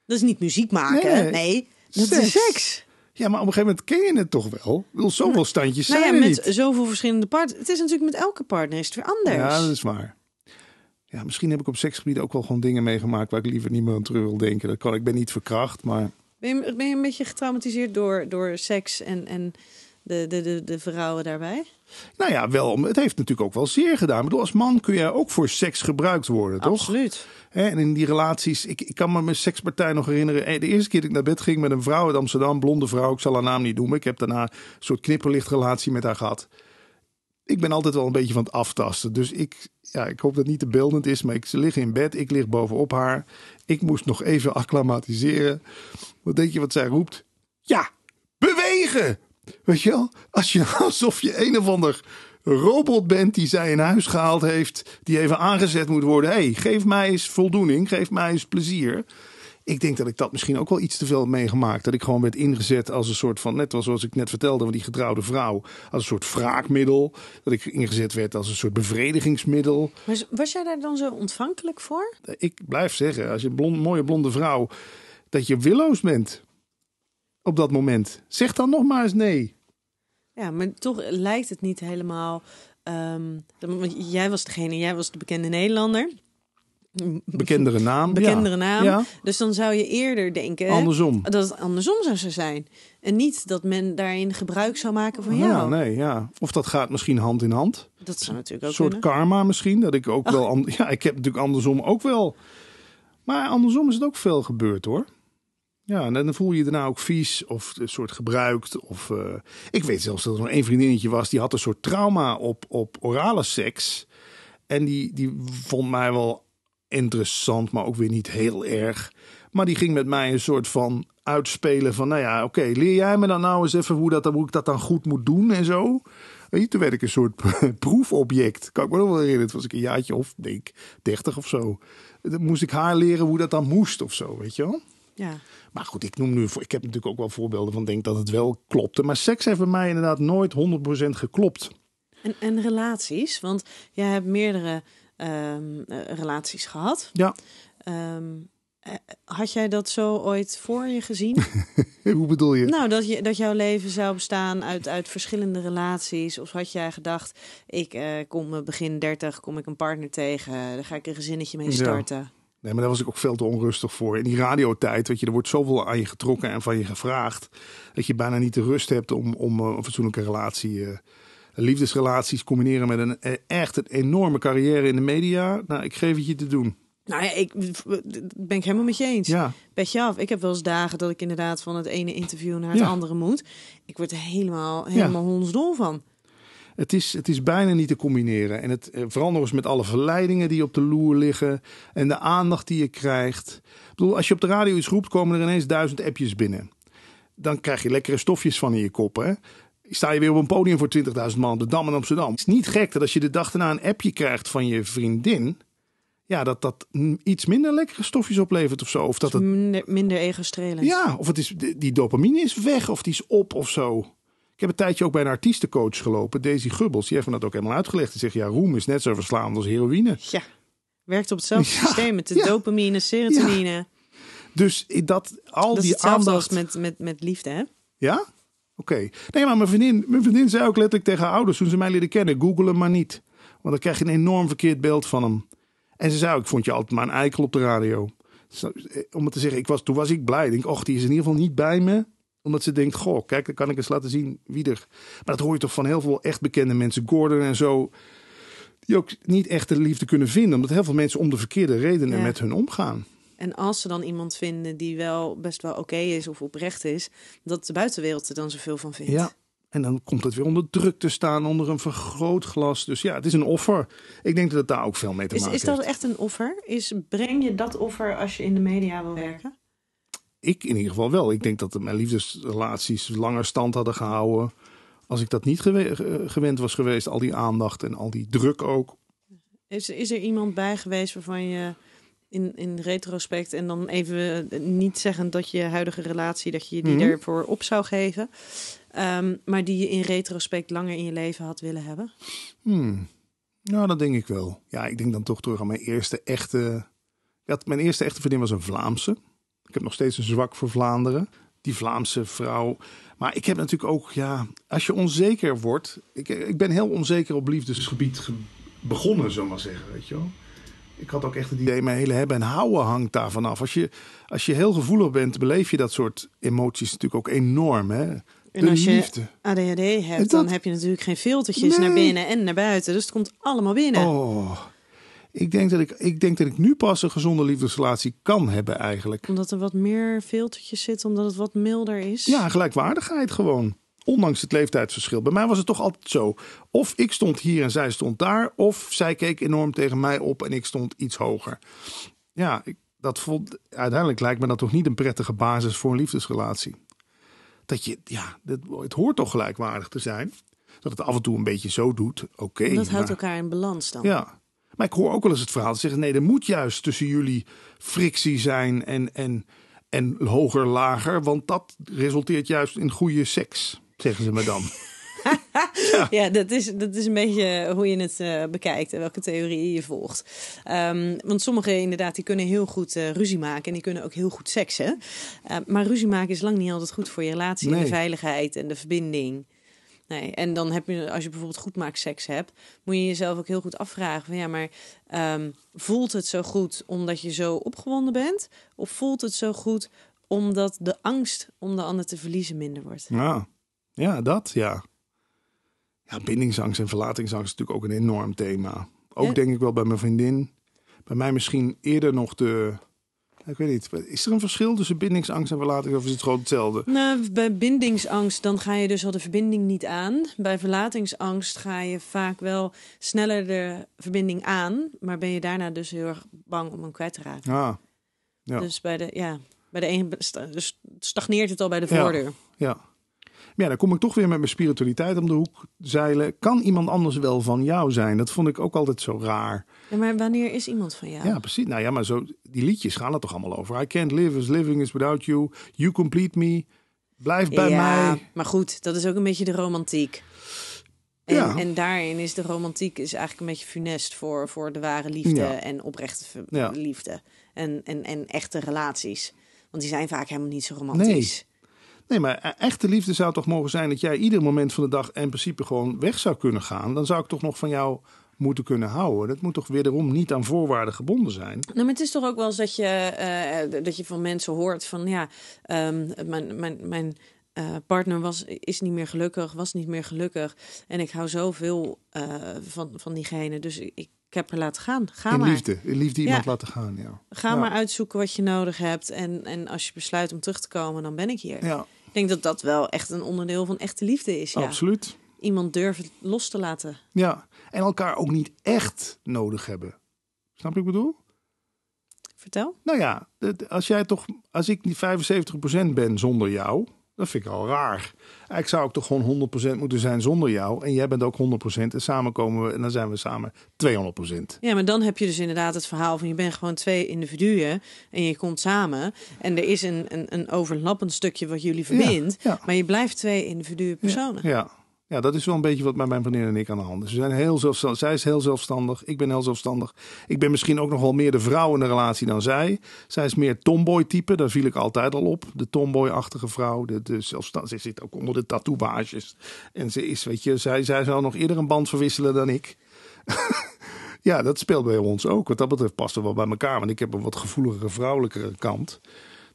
Dat is niet muziek maken, nee. nee. Dat seks. is seks. Ja, maar op een gegeven moment ken je het toch wel? Wil zoveel standjes nou, zijn ja, met zoveel verschillende partners. Het is natuurlijk met elke partner is het weer anders. Ja, dat is waar ja, misschien heb ik op seksgebied ook wel gewoon dingen meegemaakt waar ik liever niet meer aan terug wil denken. Dat kan, ik ben niet verkracht, maar. Ben je, ben je een beetje getraumatiseerd door, door seks en, en de, de, de, de vrouwen daarbij? Nou ja, wel. Het heeft natuurlijk ook wel zeer gedaan. Ik als man kun je ook voor seks gebruikt worden, toch? Absoluut. En in die relaties, ik, ik kan me mijn sekspartij nog herinneren. Eh, de eerste keer dat ik naar bed ging met een vrouw uit Amsterdam, blonde vrouw, ik zal haar naam niet noemen. Ik heb daarna een soort knipperlichtrelatie met haar gehad. Ik ben altijd wel een beetje van het aftasten. Dus ik, ja, ik hoop dat het niet te beeldend is, maar ik, ze liggen in bed, ik lig bovenop haar. Ik moest nog even acclimatiseren. Wat denk je wat zij roept? Ja, bewegen! Weet je wel, als je, <laughs> alsof je een of ander robot bent die zij in huis gehaald heeft, die even aangezet moet worden. hey, geef mij eens voldoening, geef mij eens plezier ik denk dat ik dat misschien ook wel iets te veel meegemaakt. Dat ik gewoon werd ingezet als een soort van, net zoals ik net vertelde, van die getrouwde vrouw. Als een soort wraakmiddel. Dat ik ingezet werd als een soort bevredigingsmiddel. Was, was jij daar dan zo ontvankelijk voor? Eh, ik blijf zeggen, als je een mooie blonde vrouw, dat je willoos bent. Op dat moment. Zeg dan nog maar eens nee. Ja, maar toch lijkt het niet helemaal. Um, jij was degene, jij was de bekende Nederlander. Bekendere naam. Bekendere naam. Dus dan zou je eerder denken andersom. dat het andersom zou zijn. En niet dat men daarin gebruik zou maken van jou. Ja, nee, ja. Of dat gaat misschien hand in hand. Dat zou natuurlijk ook Een soort karma misschien. Dat ik ook oh. wel... <laughs> Ja, ik heb natuurlijk andersom ook wel... Maar andersom is het ook veel gebeurd hoor. Ja, en dan voel je je daarna ook vies of een soort gebruikt. Of, eh, ik weet zelfs dat er een vriendinnetje was, die had een soort trauma op, op orale seks. En die, die vond mij wel interessant, maar ook weer niet heel erg. Maar die ging met mij een soort van uitspelen van, nou ja, oké, leer jij me dan nou eens even hoe, dat, hoe ik dat dan goed moet doen en zo. En toen werd ik een soort <laughs> proefobject. Kan ik wel nog wel reden. Het was ik een jaartje of, denk dertig of zo. Dan moest ik haar leren hoe dat dan moest of zo, weet je wel. Ja. Maar goed, ik noem nu. Ik heb natuurlijk ook wel voorbeelden van denk dat het wel klopte. Maar seks heeft bij mij inderdaad nooit 100% geklopt. En, en relaties? Want jij hebt meerdere Ehm, eh, relaties gehad. Ja. Ehm, eh, had jij dat zo ooit voor je gezien? <laughs> Hoe bedoel je? Nou, dat, je, dat jouw leven zou bestaan uit, uit verschillende relaties. Of had jij gedacht, ik eh, kom begin 30, kom ik een partner tegen, daar ga ik een gezinnetje mee starten. Nee, maar daar was ik ook veel te onrustig voor. In die radiotijd, weet je, er wordt zoveel aan je getrokken en van je gevraagd. Dat je bijna niet de rust hebt om, om een fatsoenlijke relatie uh, liefdesrelaties combineren met een eh, echt een enorme carrière in de media. Nou, ik geef het je te doen. Nou ja, ik ben ik helemaal met je eens. Ja. je af. Ik heb wel eens dagen dat ik inderdaad van het ene interview naar het andere moet. Ik word helemaal, helemaal ja. hondsdol van. Het is, het is bijna niet te combineren. En het verandert eh, vooral met alle verleidingen die op de loer liggen. En de aandacht die je krijgt. Ik bedoel, als je op de radio iets roept, komen er ineens duizend appjes binnen. Dan krijg je lekkere stofjes van in je kop. Hè? sta je weer op een podium voor 20.000 man op de Dam in Amsterdam. Het is niet gek dat als je de dag daarna een appje krijgt van je vriendin. Ja, dat dat iets minder lekkere stofjes oplevert of zo. Of dat het... Minder, minder ego-strelend. Ja, of het is, die dopamine is weg of die is op of zo. Ik heb een tijdje ook bij een artiestencoach gelopen, Daisy Gubbels. Die heeft me dat ook helemaal uitgelegd. Die zegt, ja, roem is net zo verslaand als heroïne. Ja, werkt op hetzelfde <laughs> systeem met de dopamine, serotonine. Dus dat al die aandacht... met, met, met liefde, hè? Ja? Oké. Nee, maar mijn vriendin, mijn vriendin zei ook letterlijk tegen ouders toen ze mij leren kennen: Google hem maar niet. Want dan krijg je een enorm verkeerd beeld van hem. En ze zei ook: Ik vond je altijd maar een eikel op de radio. Dus, eh, om het te zeggen, ik was, toen was ik blij. Ik denk, och, die is in ieder geval niet bij me. Omdat ze denkt: Goh, kijk, dan kan ik eens laten zien wie er. Maar dat hoor je toch van heel veel echt bekende mensen, Gordon en zo. Die ook niet echt de liefde kunnen vinden. Omdat heel veel mensen om de verkeerde redenen met hun omgaan. En als ze dan iemand vinden die wel best wel oké is of oprecht is, dat de buitenwereld er dan zoveel van vindt. Ja. En dan komt het weer onder druk te staan, onder een vergrootglas. Dus ja, het is een offer. Ik denk dat het daar ook veel mee te maken heeft. Is dat echt een offer? Is, breng je dat offer als je in de media wil werken? Ik in ieder geval wel. Ik denk dat mijn liefdesrelaties langer stand hadden gehouden. Als ik dat niet eh, gewend was geweest, al die aandacht en al die druk ook. Is, is er iemand bij geweest waarvan je in, in retrospect en dan even eh, niet zeggen dat je huidige relatie, dat je die mm ervoor op zou geven. Ehm, maar die je in retrospect langer in je leven had willen hebben? Hmm. Nou, dat denk ik wel. Ja, ik denk dan toch terug aan mijn eerste echte. Ja, mijn eerste echte vriendin was een Vlaamse. Ik heb nog steeds een zwak voor Vlaanderen. Die Vlaamse vrouw. Maar ik heb natuurlijk ook, ja, als je onzeker wordt. Ik, ik ben heel onzeker op liefdesgebied begonnen, zomaar maar zeggen. Weet je wel ik had ook echt het idee, mijn hele hebben en houden hangt daarvan af. Als je, als je heel gevoelig bent, beleef je dat soort emoties natuurlijk ook enorm. Hè? En als je ADHD hebt, dan heb je natuurlijk geen filtertjes naar binnen en naar buiten. Dus het komt allemaal binnen. Oh. Ik denk, dat ik, ik denk dat ik nu pas een gezonde liefdesrelatie kan hebben eigenlijk. Omdat er wat meer filtertjes zit, omdat het wat milder is. Ja, gelijkwaardigheid gewoon ondanks het leeftijdsverschil. Bij mij was het toch altijd zo. Of ik stond hier en zij stond daar. Of zij keek enorm tegen mij op en ik stond iets hoger. Ja, ik, dat vond, uiteindelijk lijkt me dat toch niet een prettige basis voor een liefdesrelatie. Dat je, ja, dit, het hoort toch gelijkwaardig te zijn. Dat het af en toe een beetje zo doet, oké. dat houdt elkaar in balans dan. Ja, maar ik hoor ook wel eens het verhaal te zeggen: nee, er moet juist tussen jullie frictie zijn en, en, en hoger, lager. Want dat resulteert juist in goede seks zeggen ze maar dan. <laughs> ja, dat, is, dat is een beetje hoe je het eh, bekijkt en welke theorie je volgt. Ehm, want sommigen inderdaad, die kunnen heel goed eh, ruzie maken en die kunnen ook heel goed seksen. Ehm, maar ruzie maken is lang niet altijd goed voor je relatie en de veiligheid en de verbinding. Nee, en dan heb je, als je bijvoorbeeld goed maakt seks hebt, moet je jezelf ook heel goed afvragen: van ja, maar ehm, voelt het zo goed omdat je zo opgewonden bent? Of voelt het zo goed omdat de angst om de ander te verliezen minder wordt? Ja. Ja, dat, ja. Ja, bindingsangst en verlatingsangst is natuurlijk ook een enorm thema. Ook denk ik wel bij mijn vriendin. Bij mij misschien eerder nog de... Ik weet niet. Is er een verschil tussen bindingsangst en verlatingsangst? Of is het gewoon hetzelfde? Nou, bij bindingsangst dan ga je dus al de verbinding niet aan. Bij verlatingsangst ga je vaak wel sneller de verbinding aan. Maar ben je daarna dus heel erg bang om hem kwijt te raken. Ah, ja. Dus bij de, ja, bij de een dus stagneert het al bij de voordeur. ja ja, dan kom ik toch weer met mijn spiritualiteit om de hoek zeilen. Kan iemand anders wel van jou zijn? Dat vond ik ook altijd zo raar. Ja, maar wanneer is iemand van jou? Ja, precies. Nou ja, maar zo, die liedjes gaan er toch allemaal over. I can't live as living is without you. You complete me. Blijf bij ja, mij. Maar goed, dat is ook een beetje de romantiek. En, en daarin is de romantiek is eigenlijk een beetje funest voor, voor de ware liefde en oprechte liefde. En, en, en echte relaties. Want die zijn vaak helemaal niet zo romantisch. Nee. Nee, maar e- echte liefde zou toch mogen zijn dat jij ieder moment van de dag in principe gewoon weg zou kunnen gaan. Dan zou ik toch nog van jou moeten kunnen houden. Dat moet toch wederom niet aan voorwaarden gebonden zijn. Nou, maar het is toch ook wel zo dat je, eh, dat je van mensen hoort van ja, ehm, mijn, mijn, mijn eh, partner was, is niet meer gelukkig, was niet meer gelukkig. En ik hou zoveel uh, van, van diegene. Dus ik, ik heb haar laten gaan. Ga in maar. liefde. In liefde iemand laten gaan, ja. Ga maar uitzoeken wat je nodig hebt. En, en als je besluit om terug te komen, dan ben ik hier. Ja. Ik denk dat dat wel echt een onderdeel van echte liefde is. Ja. Absoluut. Iemand durven los te laten. Ja, en elkaar ook niet echt nodig hebben. Snap je wat ik bedoel? Vertel. Nou ja, als jij toch, als ik die 75% ben zonder jou, dat vind ik al raar. Ik zou ook toch gewoon 100% moeten zijn zonder jou. En jij bent ook 100%. En samen komen we en dan zijn we samen 200%. Ja, maar dan heb je dus inderdaad het verhaal van je bent gewoon twee individuen. En je komt samen. En er is een, een, een overlappend stukje wat jullie verbindt. Maar je blijft twee individuen personen. Ja, ja, ja, dat is wel een beetje wat bij mijn vriendin en ik aan de hand Ze zijn heel zelfstandig. Zij is heel zelfstandig. Ik ben heel zelfstandig. Ik ben misschien ook nog wel meer de vrouw in de relatie dan zij. Zij is meer tomboy-type. Daar viel ik altijd al op. De tomboy-achtige vrouw. De, zelfstand... Ze zit ook onder de tatoeages. En ze is, weet je, zij, zij zou nog eerder een band verwisselen dan ik. <laughs> ja, dat speelt bij ons ook. Wat dat betreft past er wel bij elkaar. Want ik heb een wat gevoeligere, vrouwelijkere kant.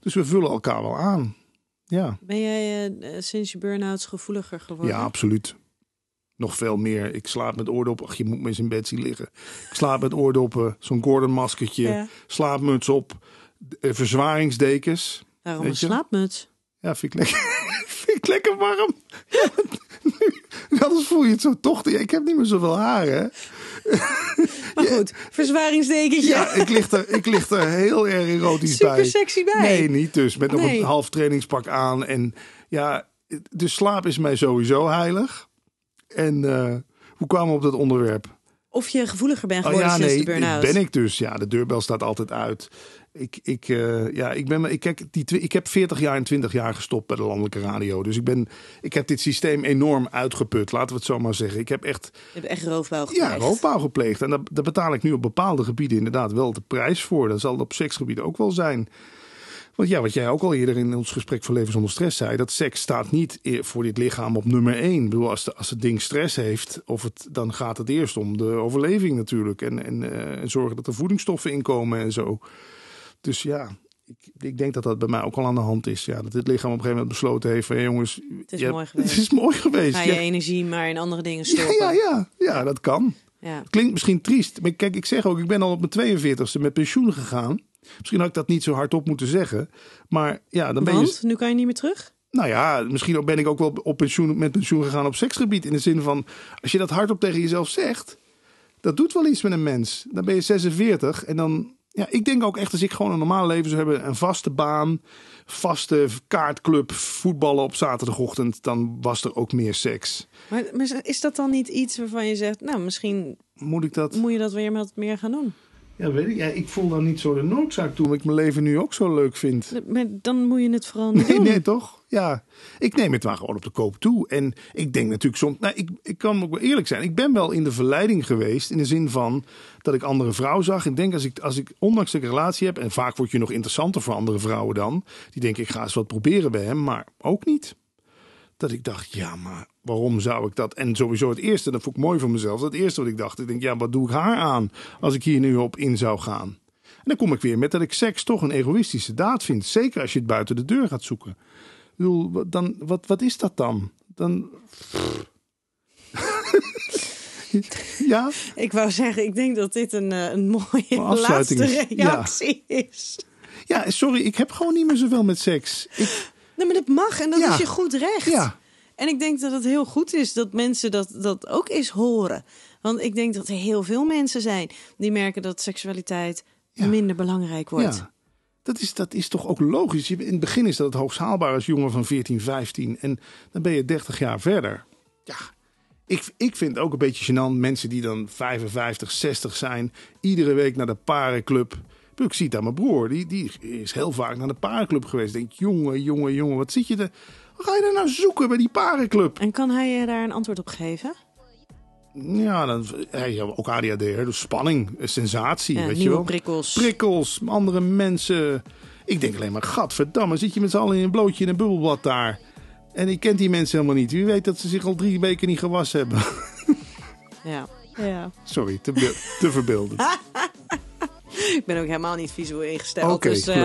Dus we vullen elkaar wel aan. Ja. Ben jij eh, eh, sinds je burn-outs gevoeliger geworden? Ja, absoluut. Nog veel meer. Ik slaap met oordoppen. Ach, je moet met eens in bed zien liggen. Ik slaap met oordoppen, eh, zo'n gordon slaapmuts op, verzwaringsdekens. Waarom een slaapmuts? Ja, vind ik lekker, <laughs> vind ik lekker warm. <laughs> <laughs> Anders voel je het zo tochtig. Ik heb niet meer zoveel haren. <laughs> Maar goed, verzwaringsdekentje. Ja, ik lig er, ik lig er heel erg erotisch Super bij. Super sexy bij. Nee, niet dus. Met nog een half trainingspak aan. En ja, de slaap is mij sowieso heilig. En eh, hoe kwamen we op dat onderwerp? Of je gevoeliger bent oh geworden oh, ja, nee, de ben ik dus. Ja, de deurbel staat altijd uit ik, ik, eh, ja, ik, ben, ik, kijk, die, ik heb 40 jaar en 20 jaar gestopt bij de landelijke radio. Dus ik, ben, ik heb dit systeem enorm uitgeput, laten we het zo maar zeggen. Ik heb echt. Je hebt echt roofbouw gepleegd. Ja, roofbouw gepleegd. En daar, betaal ik nu op bepaalde gebieden inderdaad wel de prijs voor. Dat zal op seksgebied ook wel zijn. Want ja, wat jij ook al eerder in ons gesprek voor Leven zonder Stress zei, dat seks staat niet e- voor dit lichaam op nummer één. Ik bedoel, als, de, als het ding stress heeft, of het, dan gaat het eerst om de overleving natuurlijk. En, en, eh, en zorgen dat er voedingsstoffen inkomen en zo. Dus ja, ik, ik, denk dat dat bij mij ook al aan de hand is. Ja, dat het lichaam op een gegeven moment besloten heeft van... jongens, het is, mooi geweest. <laughs> het is mooi geweest. Ga je ja. energie maar in andere dingen stoppen. Ja, ja, ja, dat kan. Ja. Klinkt misschien triest. Maar kijk, ik zeg ook, ik ben al op mijn 42ste met pensioen gegaan. Misschien had ik dat niet zo hardop moeten zeggen. Maar ja, dan ben Want? je... nu kan je niet meer terug? Nou ja, misschien ben ik ook wel op pensioen, met pensioen gegaan op seksgebied. In de zin van, als je dat hardop tegen jezelf zegt... Dat doet wel iets met een mens. Dan ben je 46 en dan ja, ik denk ook echt als ik gewoon een normaal leven zou hebben, een vaste baan, vaste kaartclub, voetballen op zaterdagochtend, dan was er ook meer seks. Maar, maar is dat dan niet iets waarvan je zegt, nou misschien moet, ik dat... moet je dat weer met meer gaan doen? Ja, weet ik. Ja, ik voel dan niet zo de noodzaak toe, omdat ik mijn leven nu ook zo leuk vind. Maar dan moet je het vooral nee, Nee, toch? Ja. Ik neem het maar gewoon op de koop toe. En ik denk natuurlijk soms... Nou, ik, ik kan ook wel eerlijk zijn. Ik ben wel in de verleiding geweest. In de zin van dat ik andere vrouwen zag. Ik denk als ik, als ik ondanks de een relatie heb... En vaak word je nog interessanter voor andere vrouwen dan. Die denken ik ga eens wat proberen bij hem. Maar ook niet. Dat ik dacht, ja, maar waarom zou ik dat? En sowieso het eerste, dat vond ik mooi voor mezelf. Het eerste wat ik dacht, ik denk, ja, wat doe ik haar aan als ik hier nu op in zou gaan? En dan kom ik weer met dat ik seks toch een egoïstische daad vind. Zeker als je het buiten de deur gaat zoeken. dan, wat, wat is dat dan? Dan. <laughs> ja? Ik wou zeggen, ik denk dat dit een, eh, een mooie <laughs> laatste reactie is. Ja, sorry, ik heb gewoon niet meer zoveel met seks. Ik... Nee, maar dat mag en dat is je goed recht. Ja, en ik denk dat het heel goed is dat mensen dat, dat ook eens horen. Want ik denk dat er heel veel mensen zijn die merken dat seksualiteit minder belangrijk wordt. Ja. Dat is, dat is toch ook logisch. In het begin is dat het hoogst haalbaar als jongen van 14, 15. En dan ben je 30 jaar verder. Ja, ik, ik vind ook een beetje gênant mensen die dan 55, 60 zijn. Iedere week naar de parenclub. Ik zie het aan mijn broer. Die, die is heel vaak naar de parenclub geweest. Denk, jongen, jongen, jongen. Wat zit je er... Wat ga je daar nou zoeken bij die parenclub? En kan hij je daar een antwoord op geven? Ja, dan, ja, ook ADHD, dus spanning, eh, sensatie, weet je wel. prikkels. Prikkels, andere mensen. Ik denk alleen maar, gadverdamme, zit je met z'n allen in een blootje in een bubbelbad daar. En ik kent die mensen helemaal niet. U weet dat ze zich al drie weken niet gewassen hebben. Ja. ja. Sorry, te, te verbeelden. <laughs> <laughs> ik ben ook helemaal niet visueel ingesteld. Okay, dus, eh,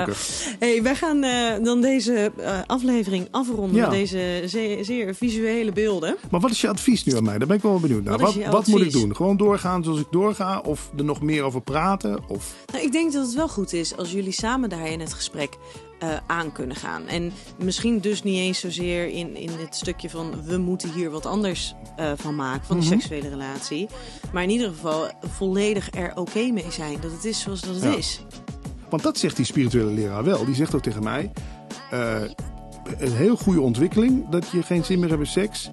hey, wij gaan eh, dan deze eh, aflevering afronden met deze zeer, visuele beelden. Maar wat is je advies nu aan mij? Daar ben ik wel benieuwd naar. Wat, wat, wat moet ik doen? Gewoon doorgaan zoals ik doorga? Of er nog meer over praten? Of... Nou, ik denk dat het wel goed is als jullie samen daar in het gesprek eh, aan kunnen gaan. En misschien dus niet eens zozeer in, in het stukje van we moeten hier wat anders eh, van maken, van die mhm. seksuele relatie. Maar in ieder geval volledig er oké mee zijn dat het is zoals dat het is. Want dat zegt die spirituele leraar wel. Die zegt ook tegen mij: eh, een heel goede ontwikkeling dat je geen zin meer hebt in seks.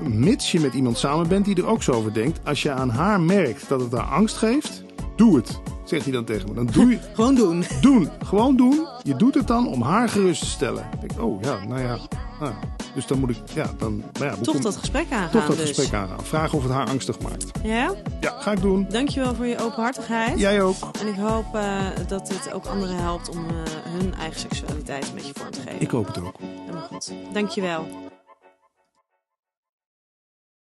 Mits je met iemand samen bent die er ook zo over denkt. Als je aan haar merkt dat het haar angst geeft, doe het zegt hij dan tegen me. Dan doe je... <laughs> Gewoon doen. Doen. Gewoon doen. Je doet het dan om haar gerust te stellen. Ik oh ja, nou ja. Ah, dus dan moet ik, ja, dan... Nou ja, toch dat gesprek aangaan Toch dat dus. gesprek aangaan. Vragen of het haar angstig maakt. Ja? Ja, ga ik doen. Dankjewel voor je openhartigheid. Jij ook. En ik hoop eh, dat dit ook anderen helpt om eh, hun eigen seksualiteit een beetje vorm te geven. Ik hoop het ook. Helemaal goed. Dankjewel.